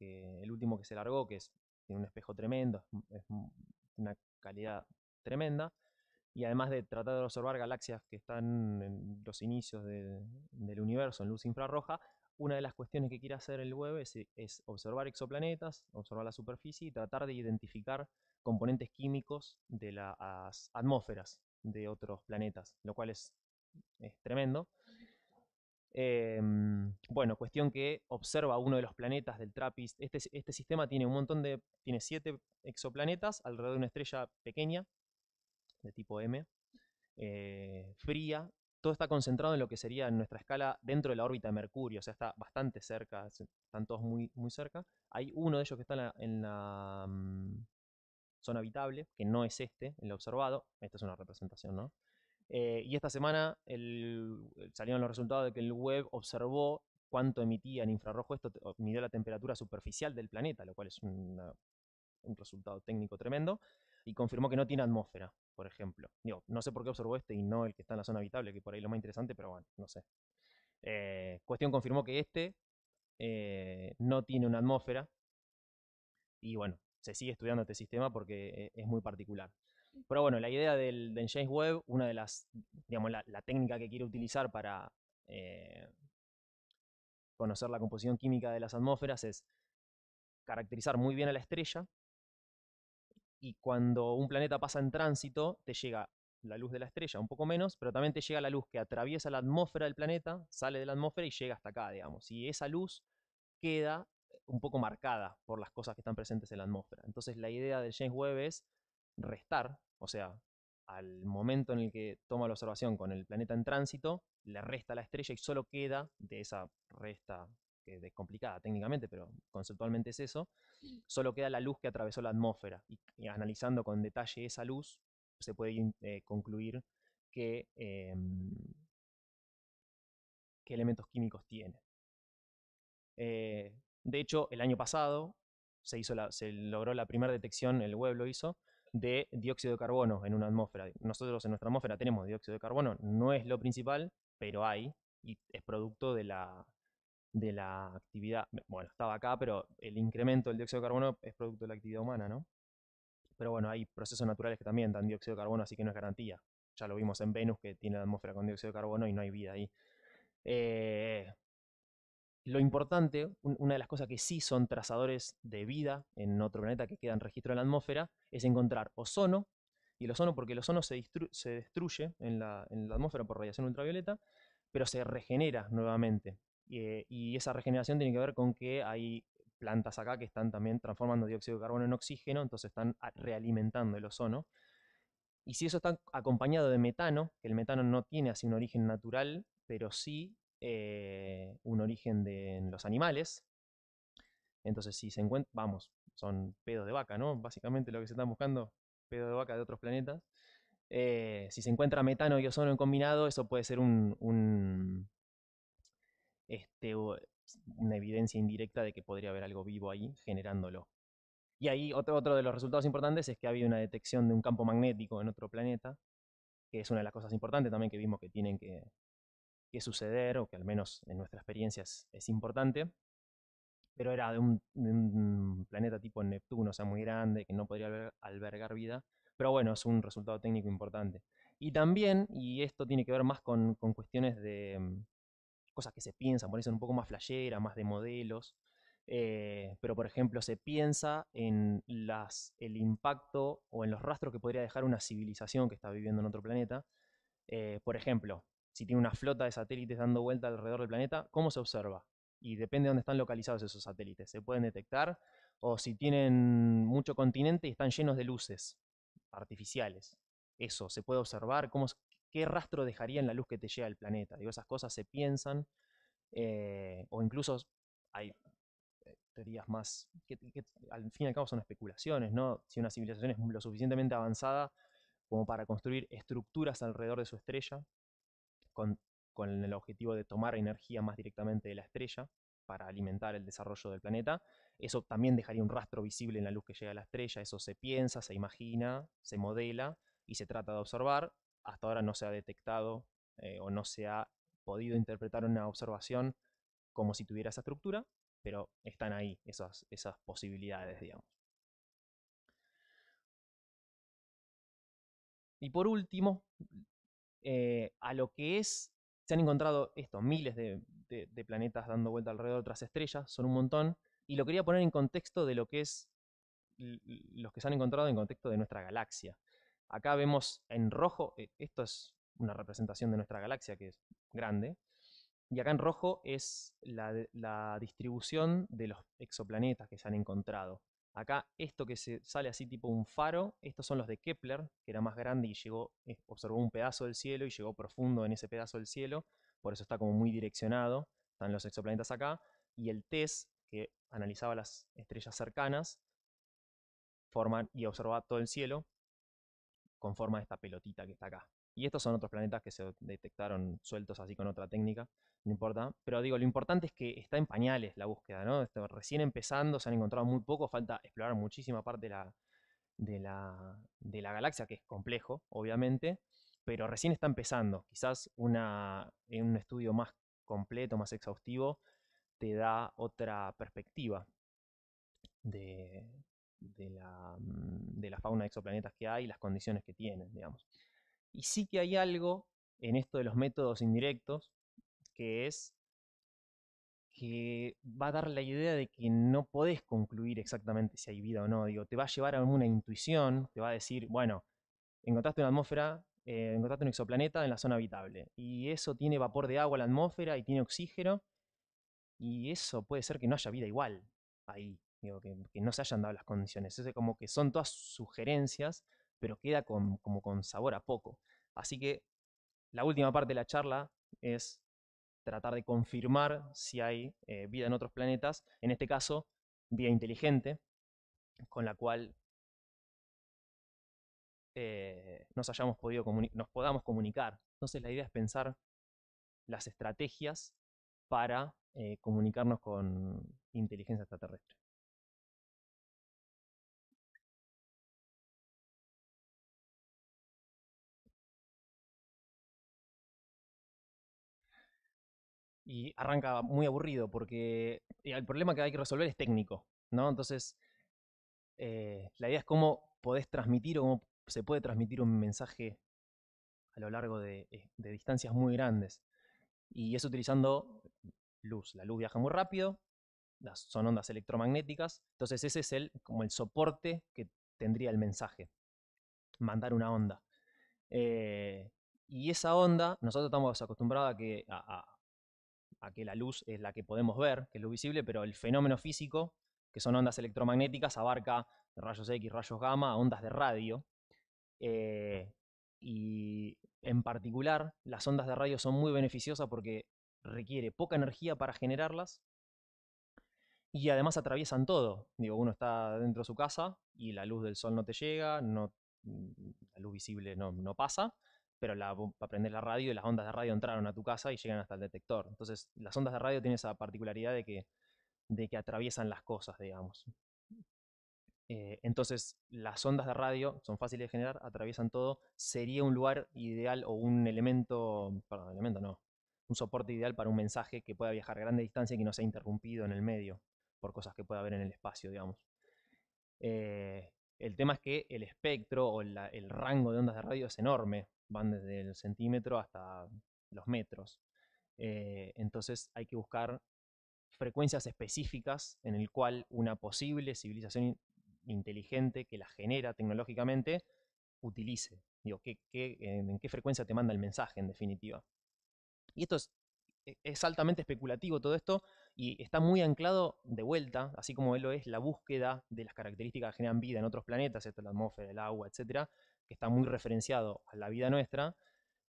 el último que se largó, que es, tiene un espejo tremendo, es, una calidad tremenda, y además de tratar de observar galaxias que están en los inicios del universo en luz infrarroja, una de las cuestiones que quiere hacer el web es, observar exoplanetas, observar la superficie y tratar de identificar componentes químicos de las atmósferas de otros planetas, lo cual es tremendo. Em, bueno, cuestión que observa uno de los planetas del Trappist. Este, este, sistema tiene un montón de. tiene siete exoplanetas alrededor de una estrella pequeña, de tipo M, eh, fría. Todo está concentrado en lo que sería en nuestra escala dentro de la órbita de Mercurio, o sea, está bastante cerca, están todos muy, muy cerca. Hay uno de ellos que está en la, mm, zona habitable, que no es este, el observado. Esta es una representación, ¿no? Eh, y esta semana eh, salieron los resultados de que el web observó cuánto emitía en infrarrojo esto, midió la temperatura superficial del planeta, lo cual es un resultado técnico tremendo, y confirmó que no tiene atmósfera, por ejemplo. Digo, no sé por qué observó este y no el que está en la zona habitable, que por ahí es lo más interesante, pero bueno, no sé. Eh, cuestión confirmó que este no tiene una atmósfera, y bueno, se sigue estudiando este sistema porque es muy particular. Pero bueno, la idea del, James Webb, una de las, digamos, la, técnica que quiere utilizar para eh, conocer la composición química de las atmósferas es caracterizar muy bien a la estrella y cuando un planeta pasa en tránsito te llega la luz de la estrella, un poco menos, pero también te llega la luz que atraviesa la atmósfera del planeta, sale de la atmósfera y llega hasta acá, digamos. Y esa luz queda eh, un poco marcada por las cosas que están presentes en la atmósfera. Entonces la idea del James Webb es restar o sea, al momento en el que toma la observación con el planeta en tránsito, le resta la estrella y solo queda de esa resta, que es complicada técnicamente, pero conceptualmente es eso, solo queda la luz que atravesó la atmósfera. Y, analizando con detalle esa luz, se puede eh, concluir que, em, qué elementos químicos tiene. Eh, de hecho, el año pasado se, hizo se logró la primera detección, el web lo hizo, de dióxido de carbono en una atmósfera. Nosotros en nuestra atmósfera tenemos dióxido de carbono, no es lo principal, pero hay, y es producto de la, de la actividad, bueno, estaba acá, pero el incremento del dióxido de carbono es producto de la actividad humana, ¿no? Pero bueno, hay procesos naturales que también dan dióxido de carbono, así que no es garantía. Ya lo vimos en Venus, que tiene la atmósfera con dióxido de carbono y no hay vida ahí. Eh, lo importante, una de las cosas que sí son trazadores de vida en otro planeta que quedan registro en la atmósfera, es encontrar ozono, y el ozono porque el ozono se, destruye en la, atmósfera por radiación ultravioleta, pero se regenera nuevamente. Y, eh, y esa regeneración tiene que ver con que hay plantas acá que están también transformando dióxido de carbono en oxígeno, entonces están realimentando el ozono. Y si eso está acompañado de metano, que el metano no tiene así un origen natural, pero sí eh, un origen de los animales. Entonces, si se encuentra, vamos, son pedos de vaca, ¿no? Básicamente lo que se están buscando, pedos de vaca de otros planetas. Eh, si se encuentra metano y ozono en combinado, eso puede ser un, este, una evidencia indirecta de que podría haber algo vivo ahí generándolo. Y ahí otro, otro de los resultados importantes es que ha habido una detección de un campo magnético en otro planeta, que es una de las cosas importantes también que vimos que tienen que que suceder, o que al menos en nuestra experiencia es, importante, pero era de un, planeta tipo Neptuno, o sea, muy grande, que no podría albergar vida, pero bueno, es un resultado técnico importante. Y también, y esto tiene que ver más con, cuestiones de mm, cosas que se piensan, por eso un poco más flashera, más de modelos, eh, pero por ejemplo se piensa en las, el impacto o en los rastros que podría dejar una civilización que está viviendo en otro planeta. Eh, por ejemplo, si tiene una flota de satélites dando vuelta alrededor del planeta, cómo se observa. Y depende de dónde están localizados esos satélites. Se pueden detectar o si tienen mucho continente y están llenos de luces artificiales. Eso se puede observar, qué rastro dejaría en la luz que te llega al planeta. esas cosas se piensan eh, o incluso hay eh, teorías más al fin y al cabo son especulaciones, ¿no? Si una civilización es lo suficientemente avanzada como para construir estructuras alrededor de su estrella, con, el objetivo de tomar energía más directamente de la estrella para alimentar el desarrollo del planeta. Eso también dejaría un rastro visible en la luz que llega a la estrella, eso se piensa, se imagina, se modela y se trata de observar. Hasta ahora no se ha detectado eh, o no se ha podido interpretar una observación como si tuviera esa estructura, pero están ahí esas, esas posibilidades, digamos. Y por último, eh, a lo que es, se han encontrado esto, miles de, planetas dando vuelta alrededor de otras estrellas, son un montón, y lo quería poner en contexto de lo que es los que se han encontrado en contexto de nuestra galaxia. Acá vemos en rojo, eh, esto es una representación de nuestra galaxia que es grande, y acá en rojo es la distribución de los exoplanetas que se han encontrado. Acá esto que se sale así tipo un faro, estos son los de Kepler, que era más grande y llegó, observó un pedazo del cielo y llegó profundo en ese pedazo del cielo, por eso está como muy direccionado, están los exoplanetas acá, y el TESS, que analizaba las estrellas cercanas, y observaba todo el cielo, con forma de esta pelotita que está acá. Y estos son otros planetas que se detectaron sueltos así con otra técnica, no importa. Pero digo, lo importante es que está en pañales la búsqueda, ¿no? recién empezando, se han encontrado muy poco, falta explorar muchísima parte de la, de la, galaxia, que es complejo, obviamente, pero recién está empezando. Quizás en un estudio más completo, más exhaustivo, te da otra perspectiva de, la, mm, de la fauna de exoplanetas que hay y las condiciones que tienen, digamos. Y sí que hay algo en esto de los métodos indirectos que es que va a dar la idea de que no podés concluir exactamente si hay vida o no. Digo, te va a llevar a una intuición, te va a decir, bueno, encontraste una atmósfera, eh, encontraste un exoplaneta en la zona habitable. Y eso tiene vapor de agua en la atmósfera y tiene oxígeno. Y eso puede ser que no haya vida igual ahí. que, que no se hayan dado las condiciones. Es como que son todas sugerencias pero queda como con sabor a poco. Así que la última parte de la charla es tratar de confirmar si hay eh, vida en otros planetas, en este caso, vida inteligente, con la cual eh, nos, hayamos podido nos podamos comunicar. Entonces la idea es pensar las estrategias para eh, comunicarnos con inteligencia extraterrestre. y arranca muy aburrido porque eh, el problema que hay que resolver es técnico, ¿no? Entonces, eh, la idea es cómo podés transmitir o cómo se puede transmitir un mensaje a lo largo de, eh, distancias muy grandes. Y es utilizando luz. La luz viaja muy rápido, son ondas electromagnéticas, entonces ese es el, como el soporte que tendría el mensaje, mandar una onda. y esa onda, nosotros estamos acostumbrados a, que, a a que la luz es la que podemos ver, que es lo visible, pero el fenómeno físico, que son ondas electromagnéticas, abarca rayos X, rayos gamma, ondas de radio. Eh, y en particular, las ondas de radio son muy beneficiosas porque requiere poca energía para generarlas y además atraviesan todo. Digo, uno está dentro de su casa y la luz del sol no te llega, mm, la luz visible no pasa, pero la, prender la radio y las ondas de radio entraron a tu casa y llegan hasta el detector. Entonces, las ondas de radio tienen esa particularidad de que, de que atraviesan las cosas, digamos. Eh, entonces, las ondas de radio son fáciles de generar, atraviesan todo. Sería un lugar ideal o un elemento, perdón, elemento no, un soporte ideal para un mensaje que pueda viajar a grande distancia y que no sea interrumpido en el medio por cosas que pueda haber en el espacio, digamos. Eh, el tema es que el espectro o el rango de ondas de radio es enorme, van desde el centímetro hasta los metros. Eh, entonces hay que buscar frecuencias específicas en el cual una posible civilización inteligente que la genera tecnológicamente utilice. Digo, en qué frecuencia te manda el mensaje, en definitiva. Y esto es e-, es altamente especulativo todo esto y está muy anclado de vuelta, así como lo es, la búsqueda de las características que generan vida en otros planetas, la atmósfera, el agua, etcétera, que está muy referenciado a la vida nuestra.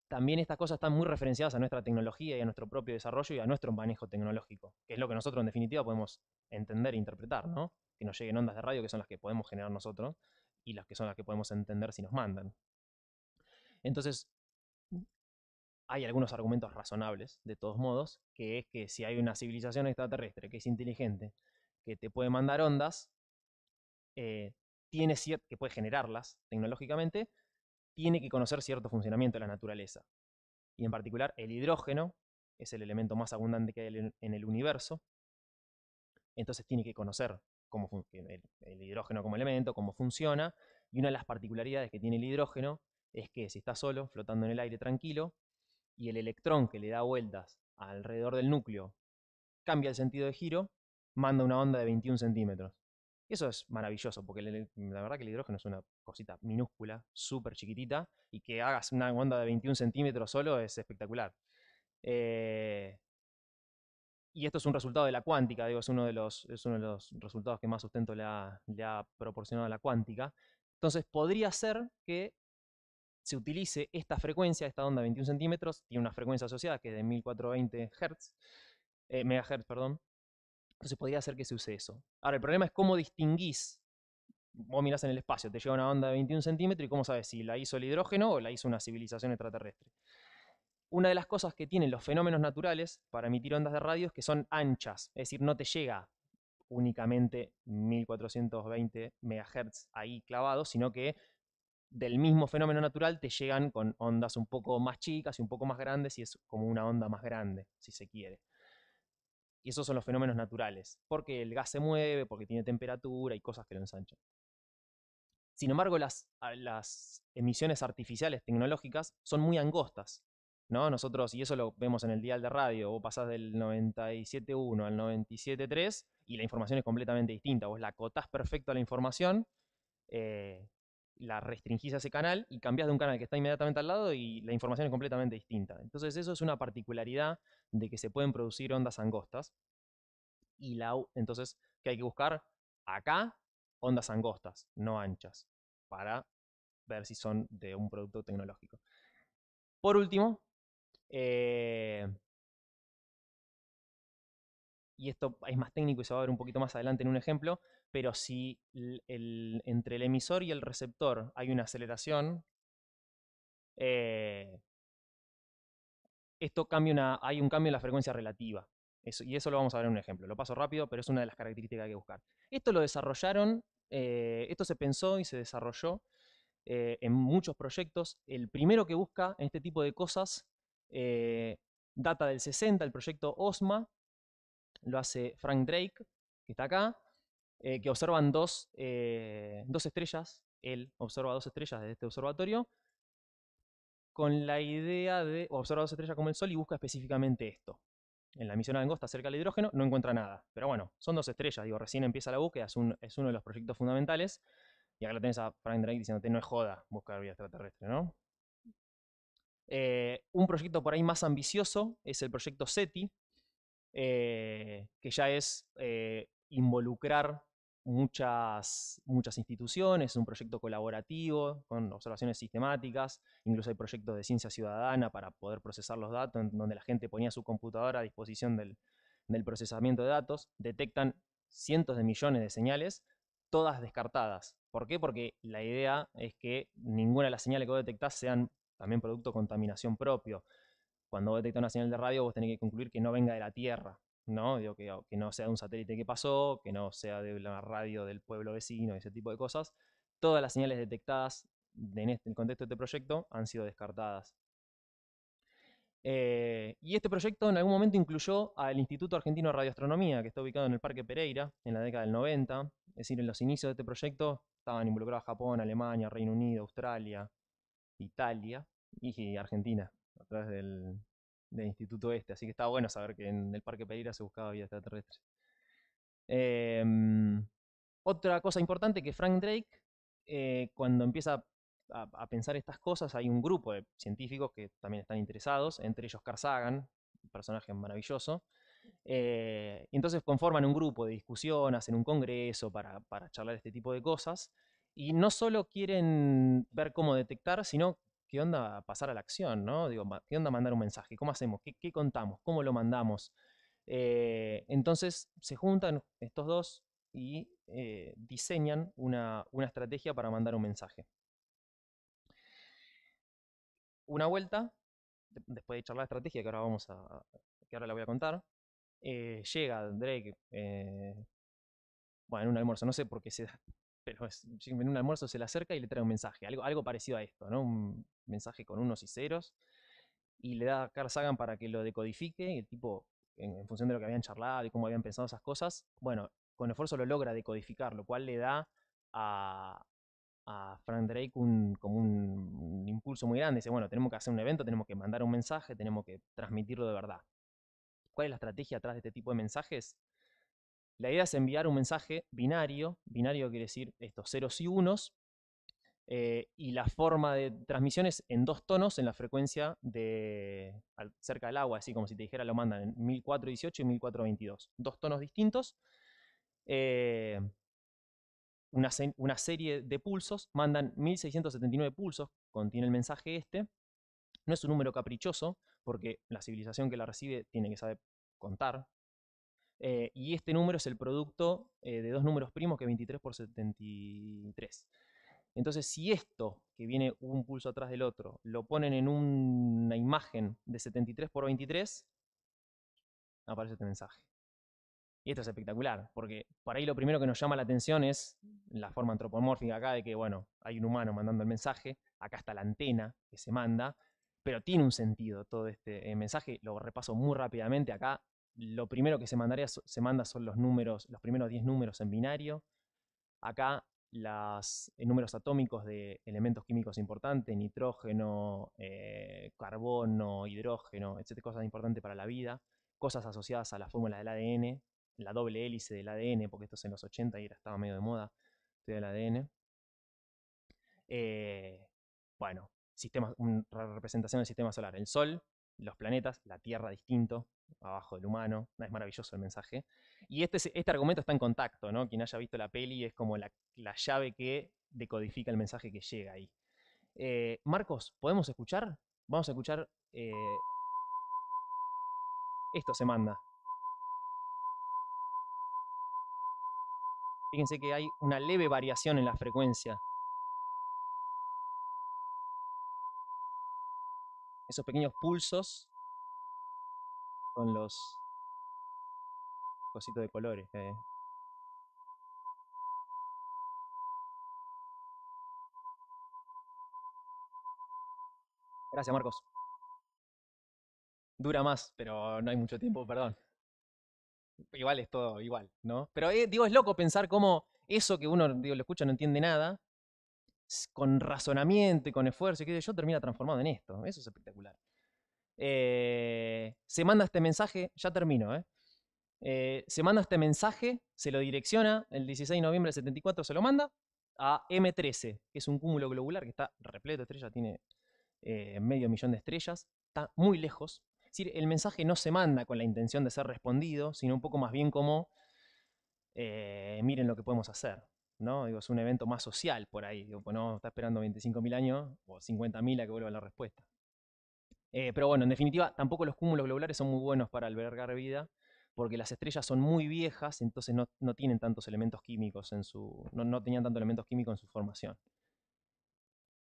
También estas cosas están muy referenciadas a nuestra tecnología y a nuestro propio desarrollo y a nuestro manejo tecnológico, que es lo que nosotros en definitiva podemos entender e interpretar, ¿no? Que nos lleguen ondas de radio que son las que podemos generar nosotros y las que son las que podemos entender si nos mandan. Entonces, hay algunos argumentos razonables, de todos modos, que es que si hay una civilización extraterrestre que es inteligente, que te puede mandar ondas, eh, tiene que puede generarlas tecnológicamente, tiene que conocer cierto funcionamiento de la naturaleza. Y en particular el hidrógeno es el elemento más abundante que hay en el universo. Entonces tiene que conocer cómo el hidrógeno como elemento, cómo funciona. Y una de las particularidades que tiene el hidrógeno es que si está solo, flotando en el aire tranquilo, y el electrón que le da vueltas alrededor del núcleo cambia el sentido de giro, manda una onda de 21 centímetros. eso es maravilloso, porque la verdad que el hidrógeno es una cosita minúscula, súper chiquitita, y que hagas una onda de 21 centímetros solo es espectacular. Eh, y esto es un resultado de la cuántica, digo, es uno de los, uno de los resultados que más sustento le ha, le ha proporcionado a la cuántica. Entonces podría ser que se utilice esta frecuencia, esta onda de 21 centímetros, tiene una frecuencia asociada que es de 1420 Hz, eh, megahertz, perdón. Entonces podría hacer que se use eso. Ahora, el problema es cómo distinguís, vos mirás en el espacio, te llega una onda de 21 centímetros y cómo sabes si la hizo el hidrógeno o la hizo una civilización extraterrestre. Una de las cosas que tienen los fenómenos naturales para emitir ondas de radio es que son anchas, es decir, no te llega únicamente 1420 MHz ahí clavado, sino que del mismo fenómeno natural te llegan con ondas un poco más chicas y un poco más grandes y es como una onda más grande, si se quiere. Y esos son los fenómenos naturales, porque el gas se mueve, porque tiene temperatura y cosas que lo ensanchan. Sin embargo, las, emisiones artificiales tecnológicas son muy angostas. ¿no? Nosotros, y eso lo vemos en el dial de radio, vos pasás del 97.1 al 97.3 y la información es completamente distinta. Vos la acotás perfecto a la información eh, la restringís a ese canal y cambiás de un canal que está inmediatamente al lado y la información es completamente distinta. Entonces eso es una particularidad de que se pueden producir ondas angostas. Y entonces, que hay que buscar? Acá, ondas angostas, no anchas, para ver si son de un producto tecnológico. Por último, eh, y esto es más técnico y se va a ver un poquito más adelante en un ejemplo, pero si entre el emisor y el receptor hay una aceleración, eh, esto cambia hay un cambio en la frecuencia relativa. y eso lo vamos a ver en un ejemplo. Lo paso rápido, pero es una de las características que hay que buscar. Esto lo desarrollaron, eh, esto se pensó y se desarrolló eh, en muchos proyectos. El primero que busca en este tipo de cosas data del 60, el proyecto OSMA, lo hace Frank Drake, que está acá, eh, que observan eh, dos, estrellas, él observa dos estrellas desde este observatorio, con la idea de observar dos estrellas como el Sol y busca específicamente esto. En la misión Angosta cerca del hidrógeno no encuentra nada, pero bueno, son dos estrellas, digo, recién empieza la búsqueda, es, uno de los proyectos fundamentales, y acá lo tenés a Frank Drake diciéndote, no es joda buscar vida extraterrestre, ¿no? Eh, un proyecto por ahí más ambicioso es el proyecto SETI, que ya es involucrar muchas, muchas instituciones, un proyecto colaborativo con observaciones sistemáticas, incluso hay proyectos de ciencia ciudadana para poder procesar los datos, donde la gente ponía su computadora a disposición del, procesamiento de datos, detectan cientos de millones de señales, todas descartadas. ¿Por qué? Porque la idea es que ninguna de las señales que vos detectás sean también producto de contaminación propio. Cuando vos una señal de radio, vos tenés que concluir que no venga de la Tierra. ¿no? que, no sea de un satélite que pasó, que no sea de la radio del pueblo vecino, ese tipo de cosas. Todas las señales detectadas en, este, el contexto de este proyecto han sido descartadas. Eh, y este proyecto en algún momento incluyó al Instituto Argentino de Radioastronomía, que está ubicado en el Parque Pereira, en la década del 90. Es decir, en los inicios de este proyecto estaban involucrados Japón, Alemania, Reino Unido, Australia, Italia y Argentina, a través del, del Instituto Este. Así que está bueno saber que en el Parque Pereira se buscaba vida extraterrestre. Em, otra cosa importante que Frank Drake, eh, cuando empieza a, pensar estas cosas, hay un grupo de científicos que también están interesados, entre ellos Carl Sagan, un personaje maravilloso. Eh, y entonces conforman un grupo de discusión, hacen un congreso para, para charlar este tipo de cosas. Y no solo quieren ver cómo detectar, sino ¿Qué onda pasar a la acción? ¿no? Digo, ¿Qué onda mandar un mensaje? ¿Cómo hacemos? ¿Qué, contamos? ¿Cómo lo mandamos? Eh, entonces se juntan estos dos y eh, diseñan una, estrategia para mandar un mensaje. Una vuelta, después de charlar la estrategia, que ahora, vamos a, que ahora la voy a contar, eh, llega Drake, bueno, en un almuerzo, no sé por qué se da, [LAUGHS] pero en un almuerzo se le acerca y le trae un mensaje, algo, parecido a esto, ¿no? mensaje con unos y ceros, y le da a Carl Sagan para que lo decodifique, y el tipo, en, función de lo que habían charlado y cómo habían pensado esas cosas, bueno, con esfuerzo lo logra decodificar, lo cual le da a, Frank Drake como un, un, impulso muy grande. Dice, bueno, tenemos que hacer un evento, tenemos que mandar un mensaje, tenemos que transmitirlo de verdad. ¿Cuál es la estrategia atrás de este tipo de mensajes? La idea es enviar un mensaje binario. Binario quiere decir estos ceros y unos, eh, y la forma de transmisión es en dos tonos en la frecuencia de cerca del agua, así como si te dijera lo mandan en 1418 y 1422. Dos tonos distintos. Eh, una, serie de pulsos, mandan 1679 pulsos, contiene el mensaje este. No es un número caprichoso, porque la civilización que la recibe tiene que saber contar. Eh, y este número es el producto de dos números primos, que es 23 por 73. Entonces, si esto, que viene un pulso atrás del otro, lo ponen en una imagen de 73 por 23, aparece este mensaje. Y esto es espectacular, porque por ahí lo primero que nos llama la atención es la forma antropomórfica acá de que, bueno, hay un humano mandando el mensaje, acá está la antena que se manda, pero tiene un sentido todo este eh, mensaje, lo repaso muy rápidamente acá. Lo primero que se, mandaría, se manda son los números, los primeros 10 números en binario. Acá los eh, números atómicos de elementos químicos importantes, nitrógeno, eh, carbono, hidrógeno, etcétera, cosas importantes para la vida, cosas asociadas a la fórmula del ADN, la doble hélice del ADN, porque esto es en los 80 y era, estaba medio de moda, del el ADN. Eh, bueno, sistema, representación del sistema solar, el Sol, los planetas, la Tierra distinto, abajo del humano, es maravilloso el mensaje. Y este, este argumento está en contacto, ¿no? Quien haya visto la peli es como la, llave que decodifica el mensaje que llega ahí. Eh, Marcos, ¿podemos escuchar? Vamos a escuchar... Eh, esto se manda. Fíjense que hay una leve variación en la frecuencia esos pequeños pulsos con los cositos de colores. Gracias, Marcos. Dura más, pero no hay mucho tiempo, perdón. Igual es todo igual, ¿no? Pero eh, digo, es loco pensar cómo eso que uno lo escucha no entiende nada, con razonamiento y con esfuerzo y yo, termina transformado en esto. Eso es espectacular. Eh, se manda este mensaje, ya termino, ¿eh? Eh, se manda este mensaje, se lo direcciona, el 16 de noviembre del 74 se lo manda a M13, que es un cúmulo globular que está repleto de estrellas, tiene medio millón de estrellas, está muy lejos. Es decir, el mensaje no se manda con la intención de ser respondido, sino un poco más bien como, miren lo que podemos hacer es un evento más social por ahí. pues no está esperando 25.000 años o 50.000 a que vuelva la respuesta. Eh, pero bueno, en definitiva, tampoco los cúmulos globulares son muy buenos para albergar vida, porque las estrellas son muy viejas, entonces no, no tienen tantos elementos químicos en su. No, tenían tantos elementos químicos en su formación.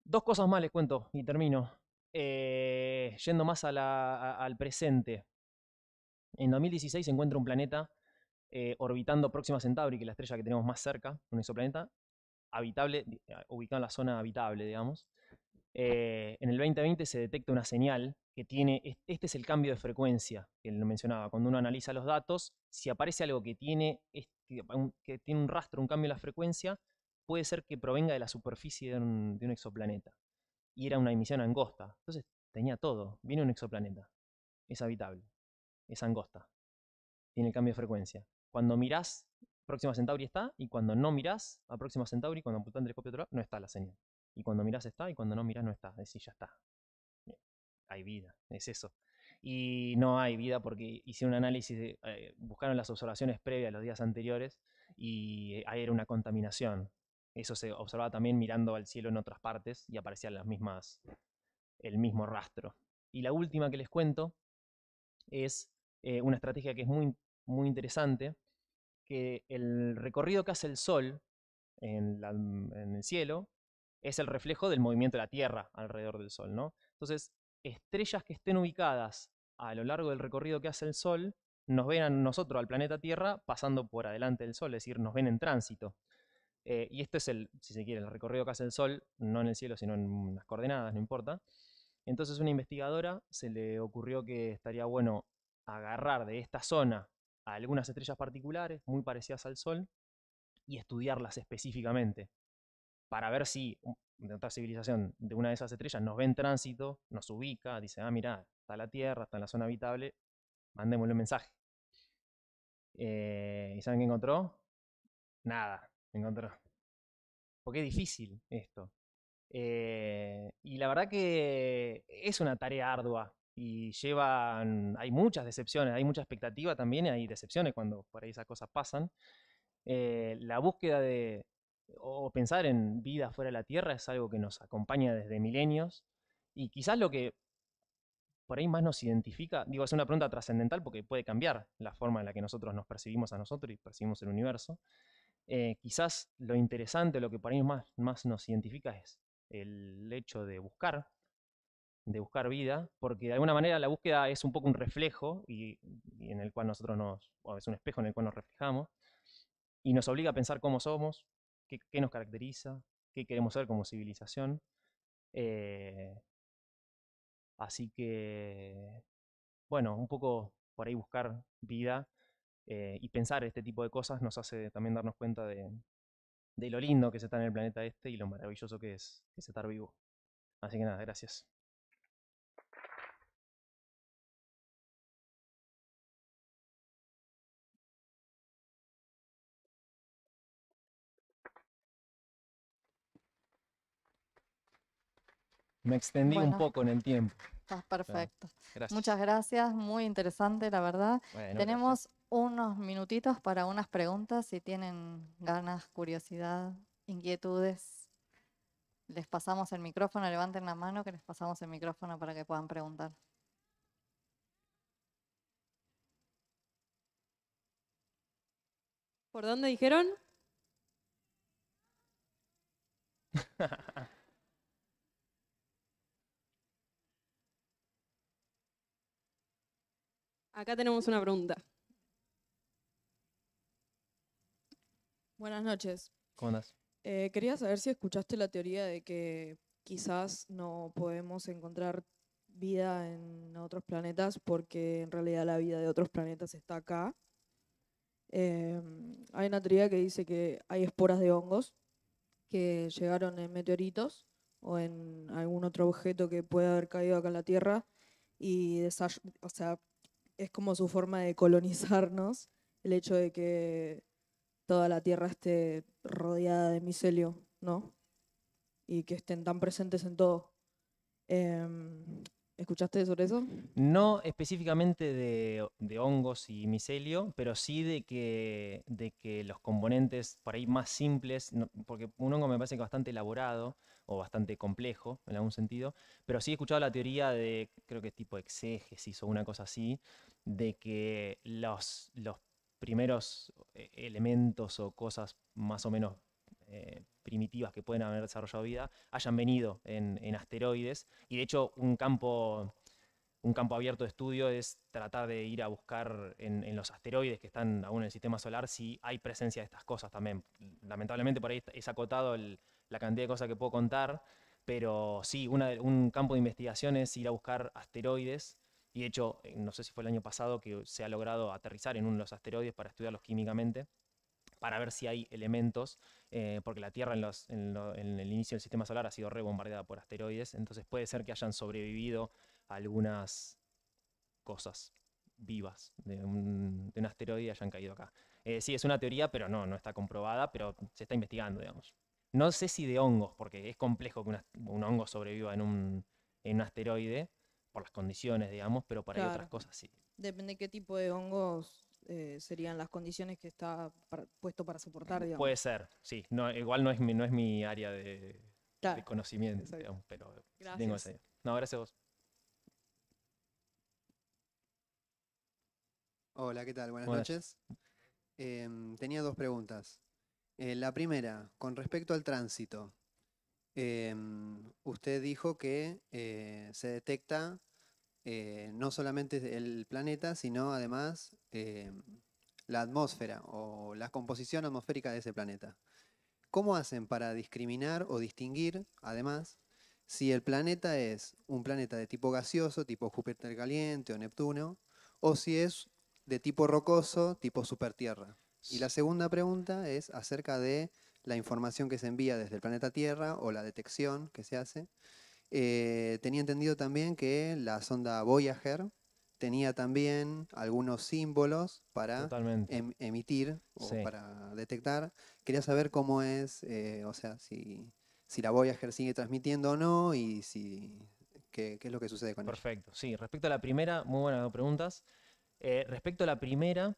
Dos cosas más les cuento y termino. Eh, yendo más al presente. En 2016 se encuentra un planeta eh, orbitando próxima a Centauri, que es la estrella que tenemos más cerca, un exoplaneta, habitable, ubicado en la zona habitable, digamos. Eh, en el 2020 se detecta una señal que tiene, este es el cambio de frecuencia que lo mencionaba, cuando uno analiza los datos, si aparece algo que tiene, que tiene un rastro, un cambio en la frecuencia, puede ser que provenga de la superficie de un, de un exoplaneta. Y era una emisión angosta. Entonces tenía todo, viene un exoplaneta, es habitable, es angosta, tiene el cambio de frecuencia. Cuando mirás, Próxima Centauri está, y cuando no mirás a Próxima Centauri, cuando apuntás el telescopio otro lado, no está la señal. Y cuando mirás está, y cuando no mirás no está. Es decir, ya está. Hay vida, es eso. Y no hay vida porque hicieron un análisis, eh, buscaron las observaciones previas a los días anteriores y eh, ahí era una contaminación. Eso se observaba también mirando al cielo en otras partes y aparecían las mismas, el mismo rastro. Y la última que les cuento es eh, una estrategia que es muy muy interesante, que el recorrido que hace el Sol mm, en, el cielo es el reflejo del movimiento de la Tierra alrededor del Sol, ¿no? Entonces, estrellas que estén ubicadas a lo largo del recorrido que hace el Sol, nos ven a nosotros, al planeta Tierra, pasando por adelante del Sol, es decir, nos ven en tránsito. Eh, y este es el, si se quiere, el recorrido que hace el Sol, no en el cielo, sino en las coordenadas, no importa. Entonces, una investigadora se le ocurrió que estaría bueno agarrar de esta zona a algunas estrellas particulares muy parecidas al Sol y estudiarlas específicamente para ver si de otra civilización de una de esas estrellas nos ve en tránsito, nos ubica, dice, ah, mira, está la Tierra, está en la zona habitable, mandémosle un mensaje. Eh, ¿Y saben qué encontró? Nada, encontró. Porque es difícil esto. Eh, y la verdad que es una tarea ardua y llevan, hay muchas decepciones, hay mucha expectativa también, hay decepciones cuando por ahí esas cosas pasan. Eh, la búsqueda de, o pensar en vida fuera de la Tierra es algo que nos acompaña desde milenios y quizás lo que por ahí más nos identifica, digo, es una pregunta trascendental porque puede cambiar la forma en la que nosotros nos percibimos a nosotros y percibimos el universo. Eh, quizás lo interesante, lo que por ahí más, más nos identifica es el hecho de buscar de buscar vida, porque de alguna manera la búsqueda es un poco un reflejo y, en el cual nosotros nos, o es un espejo en el cual nos reflejamos y nos obliga a pensar cómo somos, qué, nos caracteriza, qué queremos ser como civilización. Eh, así que, bueno, un poco por ahí buscar vida eh, y pensar este tipo de cosas nos hace también darnos cuenta de, lo lindo que se está en el planeta este y lo maravilloso que es, que es estar vivo. Así que nada, gracias. Me extendí un poco en el tiempo. Ah, perfecto. Muchas gracias, muy interesante, la verdad. Tenemos unos minutitos para unas preguntas, si tienen ganas, curiosidad, inquietudes. Les pasamos el micrófono, levanten la mano que les pasamos el micrófono para que puedan preguntar. ¿Por dónde dijeron? [LAUGHS] Acá tenemos una pregunta. Buenas noches. ¿Cómo eh, quería saber si escuchaste la teoría de que quizás no podemos encontrar vida en otros planetas porque en realidad la vida de otros planetas está acá. Em, hay una teoría que dice que hay esporas de hongos que llegaron en meteoritos o en algún otro objeto que pueda haber caído acá en la Tierra y o sea, es como su forma de colonizarnos, el hecho de que toda la Tierra esté rodeada de micelio, ¿no? Y que estén tan presentes en todo. Em, ¿Escuchaste sobre eso? No específicamente de, hongos y micelio, pero sí de que, de que los componentes por ahí más simples, porque un hongo me parece que bastante elaborado, bastante complejo en algún sentido, pero sí he escuchado la teoría de, creo que es tipo exégesis o una cosa así, de que los, los primeros eh, elementos o cosas más o menos eh, primitivas que pueden haber desarrollado vida hayan venido en, asteroides. Y de hecho, un campo, un campo, abierto de estudio es tratar de ir a buscar en, los asteroides que están aún en el sistema solar si hay presencia de estas cosas también. Lamentablemente por ahí es acotado el, la cantidad de cosas que puedo contar, pero sí, un campo de investigación es ir a buscar asteroides, y de hecho, eh, no sé si fue el año pasado que se ha logrado aterrizar en uno de los asteroides para estudiarlos químicamente, para ver si hay elementos, eh, porque la Tierra en, el inicio del sistema solar ha sido rebombardeada por asteroides, entonces puede ser que hayan sobrevivido algunas cosas vivas de un, de asteroide y hayan caído acá. Eh, sí, es una teoría, pero no, no está comprobada, pero se está investigando, digamos. No sé si de hongos, porque es complejo que un hongo sobreviva en un, asteroide, por las condiciones, digamos, pero para otras cosas sí. Depende qué tipo de hongos eh, serían las condiciones que está puesto para soportar, digamos. Puede ser, sí. No, igual no es mi, no es mi área de, conocimiento, digamos, pero gracias. tengo No, gracias vos. Hola, ¿qué tal? Buenas, noches. Em, tenía dos preguntas. Eh, la primera, con respecto al tránsito. Em, usted dijo que eh, se detecta eh, no solamente el planeta, sino además em, la atmósfera o la composición atmosférica de ese planeta. ¿Cómo hacen para discriminar o distinguir, además, si el planeta es un planeta de tipo gaseoso, tipo Júpiter caliente o Neptuno, o si es de tipo rocoso, tipo supertierra? Y la segunda pregunta es acerca de la información que se envía desde el planeta Tierra o la detección que se hace. Eh, tenía entendido también que la sonda Voyager tenía también algunos símbolos para em, emitir o para detectar. Quería saber cómo es, eh, o sea, si, la Voyager sigue transmitiendo o no y si qué, es lo que sucede con ella. Perfecto, sí. Respecto a la primera, muy buenas preguntas. Eh, respecto a la primera,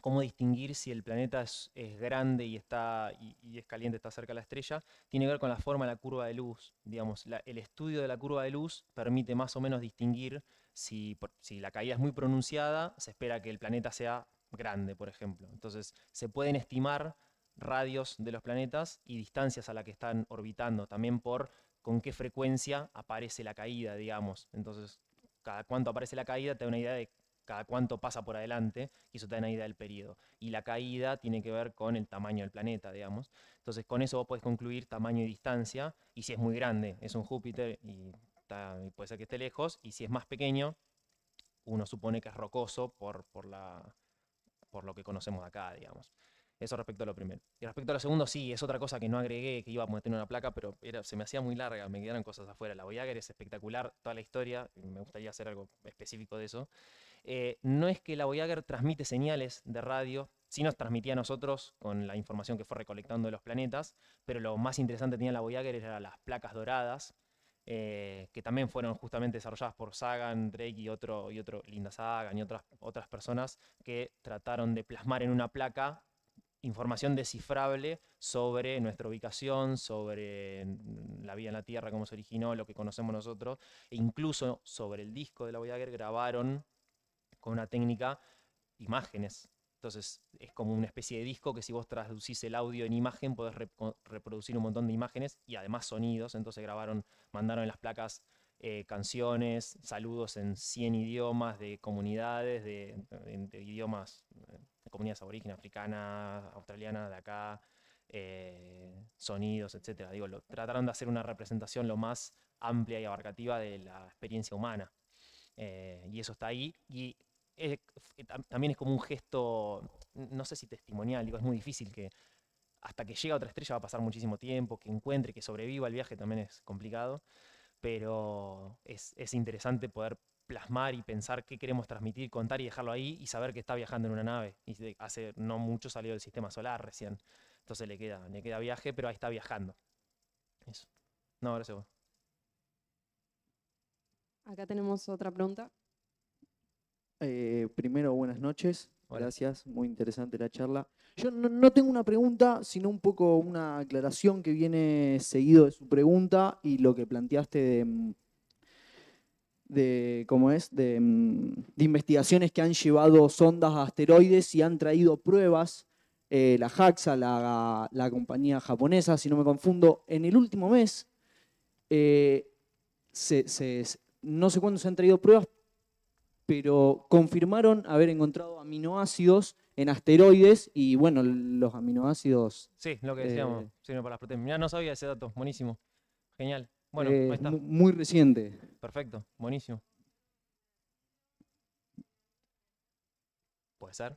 cómo distinguir si el planeta es, grande y, está, y, es caliente, está cerca de la estrella, tiene que ver con la forma de la curva de luz. Digamos, el estudio de la curva de luz permite más o menos distinguir si, si la caída es muy pronunciada, se espera que el planeta sea grande, por ejemplo. Entonces, se pueden estimar radios de los planetas y distancias a las que están orbitando, también por con qué frecuencia aparece la caída, digamos. Entonces, cada cuánto aparece la caída te da una idea de cada cuánto pasa por adelante, y eso te da una idea del periodo. Y la caída tiene que ver con el tamaño del planeta, digamos. Entonces, con eso vos podés concluir tamaño y distancia, y si es muy grande, es un Júpiter y, puede ser que esté lejos, y si es más pequeño, uno supone que es rocoso por, por, la, por lo que conocemos acá, digamos. Eso respecto a lo primero. Y respecto a lo segundo, sí, es otra cosa que no agregué, que iba a en una placa, pero se me hacía muy larga, me quedaron cosas afuera. La Voyager es espectacular, toda la historia, me gustaría hacer algo específico de eso. Eh, no es que la Voyager transmite señales de radio, sí nos transmitía a nosotros con la información que fue recolectando de los planetas, pero lo más interesante tenía la Voyager era las placas doradas, eh, que también fueron justamente desarrolladas por Sagan, Drake y otro, y otro Linda Sagan y otras, otras personas que trataron de plasmar en una placa información descifrable sobre nuestra ubicación, sobre la vida en la Tierra, cómo se originó, lo que conocemos nosotros, e incluso sobre el disco de la Voyager grabaron con una técnica imágenes. Entonces es como una especie de disco que si vos traducís el audio en imagen podés reproducir un montón de imágenes y además sonidos. Entonces grabaron, mandaron en las placas eh, canciones, saludos en 100 idiomas de comunidades, de, idiomas, de eh, comunidades aborígenes, africanas, australianas, de acá, eh, sonidos, etc. Digo, lo, trataron de hacer una representación lo más amplia y abarcativa de la experiencia humana. y eso está ahí. Y también es como un gesto, no sé si testimonial, digo, es muy difícil que hasta que llega otra estrella va a pasar muchísimo tiempo, que encuentre, que sobreviva el viaje también es complicado, pero es, interesante poder plasmar y pensar qué queremos transmitir, contar y dejarlo ahí y saber que está viajando en una nave. Y hace no mucho salió del sistema solar recién. Entonces le queda, le queda viaje, pero ahí está viajando. Eso. No, ahora vos. Acá tenemos otra pregunta. Eh, primero, buenas noches. Gracias, muy interesante la charla. Yo no, tengo una pregunta, sino un poco una aclaración que viene seguido de su pregunta y lo que planteaste de, mm, ¿cómo es? Mm, de, investigaciones que han llevado sondas a asteroides y han traído pruebas. Eh, la JAXA, la, compañía japonesa, si no me confundo, en el último mes, eh, no sé cuándo se han traído pruebas, pero confirmaron haber encontrado aminoácidos en asteroides y bueno, los aminoácidos. Sí, lo que decíamos, eh, sino para las proteínas. no sabía ese dato, buenísimo. Genial. Bueno, eh, está. Muy reciente. Perfecto, buenísimo. Puede ser.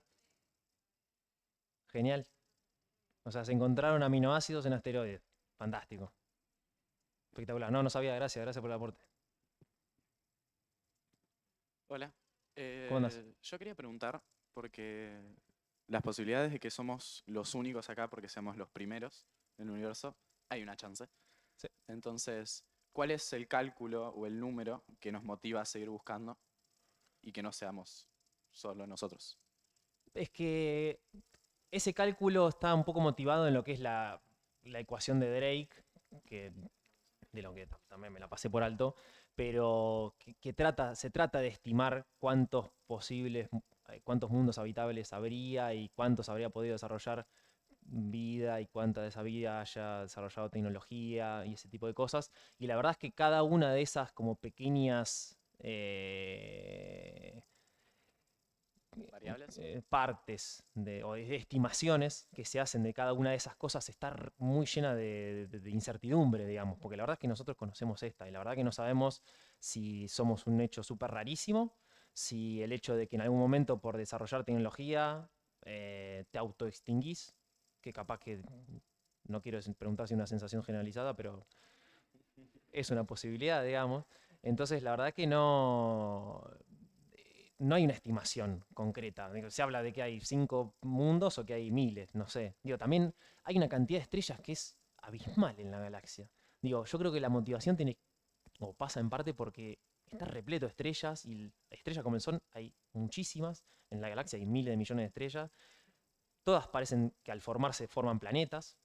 Genial. O sea, se encontraron aminoácidos en asteroides. Fantástico. Espectacular. No, no sabía. Gracias, gracias por el aporte. Hola. Eh, yo quería preguntar, porque las posibilidades de que somos los únicos acá, porque seamos los primeros en el universo, hay una chance. Entonces, ¿cuál es el cálculo o el número que nos motiva a seguir buscando y que no seamos solo nosotros? Es que ese cálculo está un poco motivado en lo que es la, la ecuación de Drake, que de lo que también me la pasé por alto, pero que, trata, se trata de estimar cuántos posibles, eh, cuántos mundos habitables habría y cuántos habría podido desarrollar vida y cuánta de esa vida haya desarrollado tecnología y ese tipo de cosas. Y la verdad es que cada una de esas como pequeñas eh, eh, eh, partes de, o estimaciones que se hacen de cada una de esas cosas estar muy llena de, incertidumbre, digamos, porque la verdad es que nosotros conocemos esta y la verdad que no sabemos si somos un hecho súper rarísimo, si el hecho de que en algún momento por desarrollar tecnología eh, te autoextinguís, que capaz que, no quiero preguntar si es una sensación generalizada, pero es una posibilidad, digamos. Entonces, la verdad que no, no hay una estimación concreta. Se habla de que hay cinco mundos o que hay miles, no sé. Digo, también hay una cantidad de estrellas que es abismal en la galaxia. Digo, yo creo que la motivación tiene, o pasa en parte porque está repleto de estrellas y estrellas como son, hay muchísimas. En la galaxia hay miles de millones de estrellas. Todas parecen que al formarse forman planetas.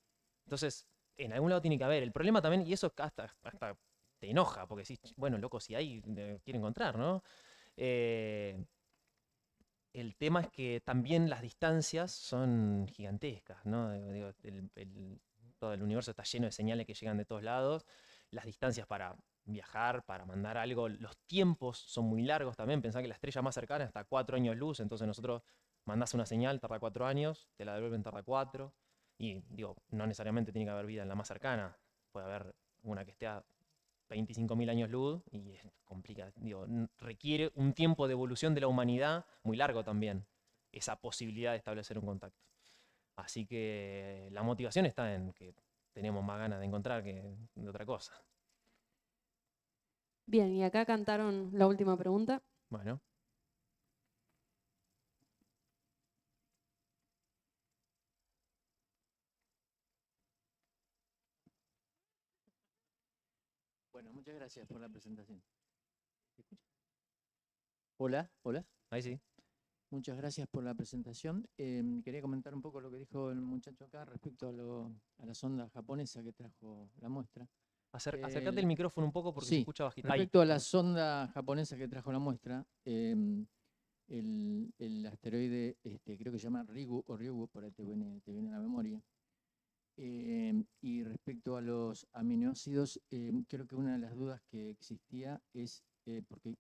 Entonces, en algún lado tiene que haber. El problema también, y eso hasta, hasta te enoja, porque decís, bueno, loco, si hay, eh, quiero encontrar, ¿no? Eh, el tema es que también las distancias son gigantescas, todo el universo está lleno de señales que llegan de todos lados. Las distancias para viajar, para mandar algo, los tiempos son muy largos también. Pensá que la estrella más cercana está a cuatro años luz, entonces nosotros mandás una señal, tarda cuatro años, te la devuelven, tarda cuatro. Y digo, no necesariamente tiene que haber vida en la más cercana, puede haber una que esté a 25.000 años luz y es complicado. requiere un tiempo de evolución de la humanidad muy largo también, esa posibilidad de establecer un contacto. Así que la motivación está en que tenemos más ganas de encontrar que de otra cosa. Bien, y acá cantaron la última pregunta. Bueno. gracias por la presentación. Hola, hola, ahí sí. Muchas gracias por la presentación. Em, quería comentar un poco lo que dijo el muchacho acá respecto a, la sonda japonesa que trajo la muestra. Eh, acercate el micrófono un poco porque se escucha bajito. Respecto a la sonda japonesa que trajo la muestra, em, el, asteroide, este, creo que se llama Rigu o Ryugu, por ahí te viene, a la memoria, eh, y respecto a los aminoácidos, eh, creo que una de las dudas que existía es eh, porque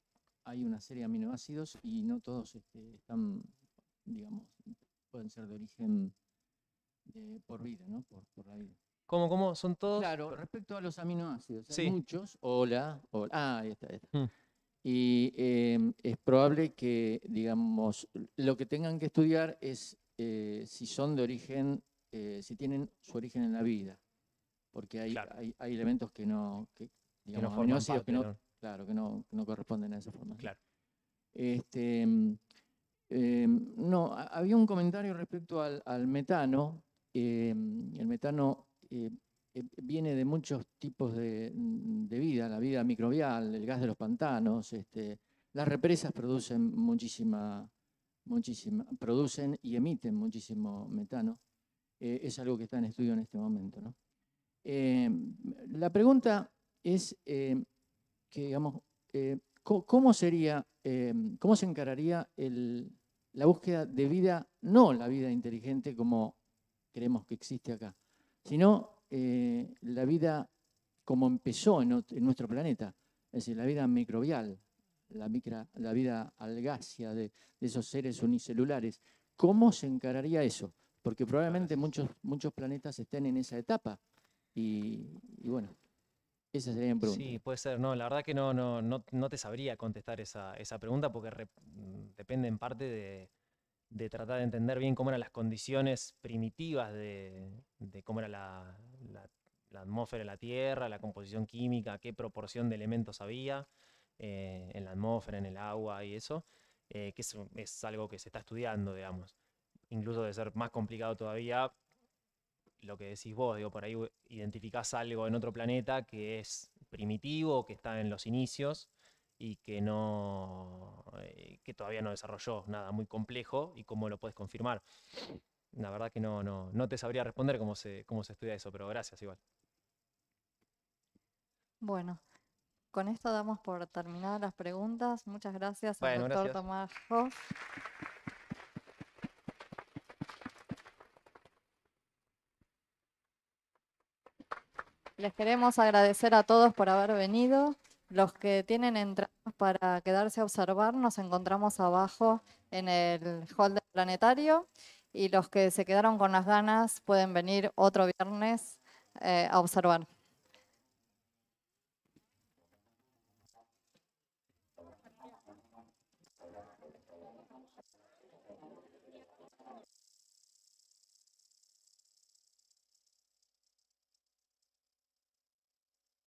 hay una serie de aminoácidos y no todos este, están, digamos, pueden ser de origen por vida, ¿no? Por, cómo? ¿Son todos? Claro, respecto a los aminoácidos, hay muchos. Hola, hola. Ah, ahí está, mm. Y em, es probable que, digamos, lo que tengan que estudiar es si son de origen eh, si tienen su origen en la vida, porque hay, elementos que no, que, digamos, no que no, Claro, que no, corresponden a esa forma. Claro. Este, em, no, había un comentario respecto al, metano. Em, el metano eh, eh, viene de muchos tipos de, vida, la vida microbial, el gas de los pantanos, este, las represas producen muchísima, muchísima, producen y emiten muchísimo metano. Eh, es algo que está en estudio en este momento. Eh, la pregunta es eh, que, digamos, ¿cómo sería, cómo se encararía la búsqueda de vida, no la vida inteligente como creemos que existe acá, sino la vida como empezó en, nuestro planeta, es decir, la vida microbial, la, vida algácea de, esos seres unicelulares. ¿Cómo se encararía eso? porque probablemente muchos, muchos planetas estén en esa etapa. Y, bueno, esa sería mi pregunta. Sí, puede ser. No, la verdad que no, no, no, no te sabría contestar esa, esa pregunta porque mm, depende en parte de, tratar de entender bien cómo eran las condiciones primitivas de, cómo era la, atmósfera de la Tierra, la composición química, qué proporción de elementos había eh, en la atmósfera, en el agua y eso, eh, que es algo que se está estudiando, digamos incluso de ser más complicado todavía lo que decís vos, digo, por ahí identificás algo en otro planeta que es primitivo, que está en los inicios y que no eh, que todavía no desarrolló nada muy complejo y cómo lo puedes confirmar. La verdad que no, no, no te sabría responder cómo se, cómo se estudia eso, pero gracias igual. Bueno, con esto damos por terminadas las preguntas. Muchas gracias doctor Tomás Les queremos agradecer a todos por haber venido. Los que tienen entradas para quedarse a observar, nos encontramos abajo en el hall del planetario. Y los que se quedaron con las ganas pueden venir otro viernes eh, a observar.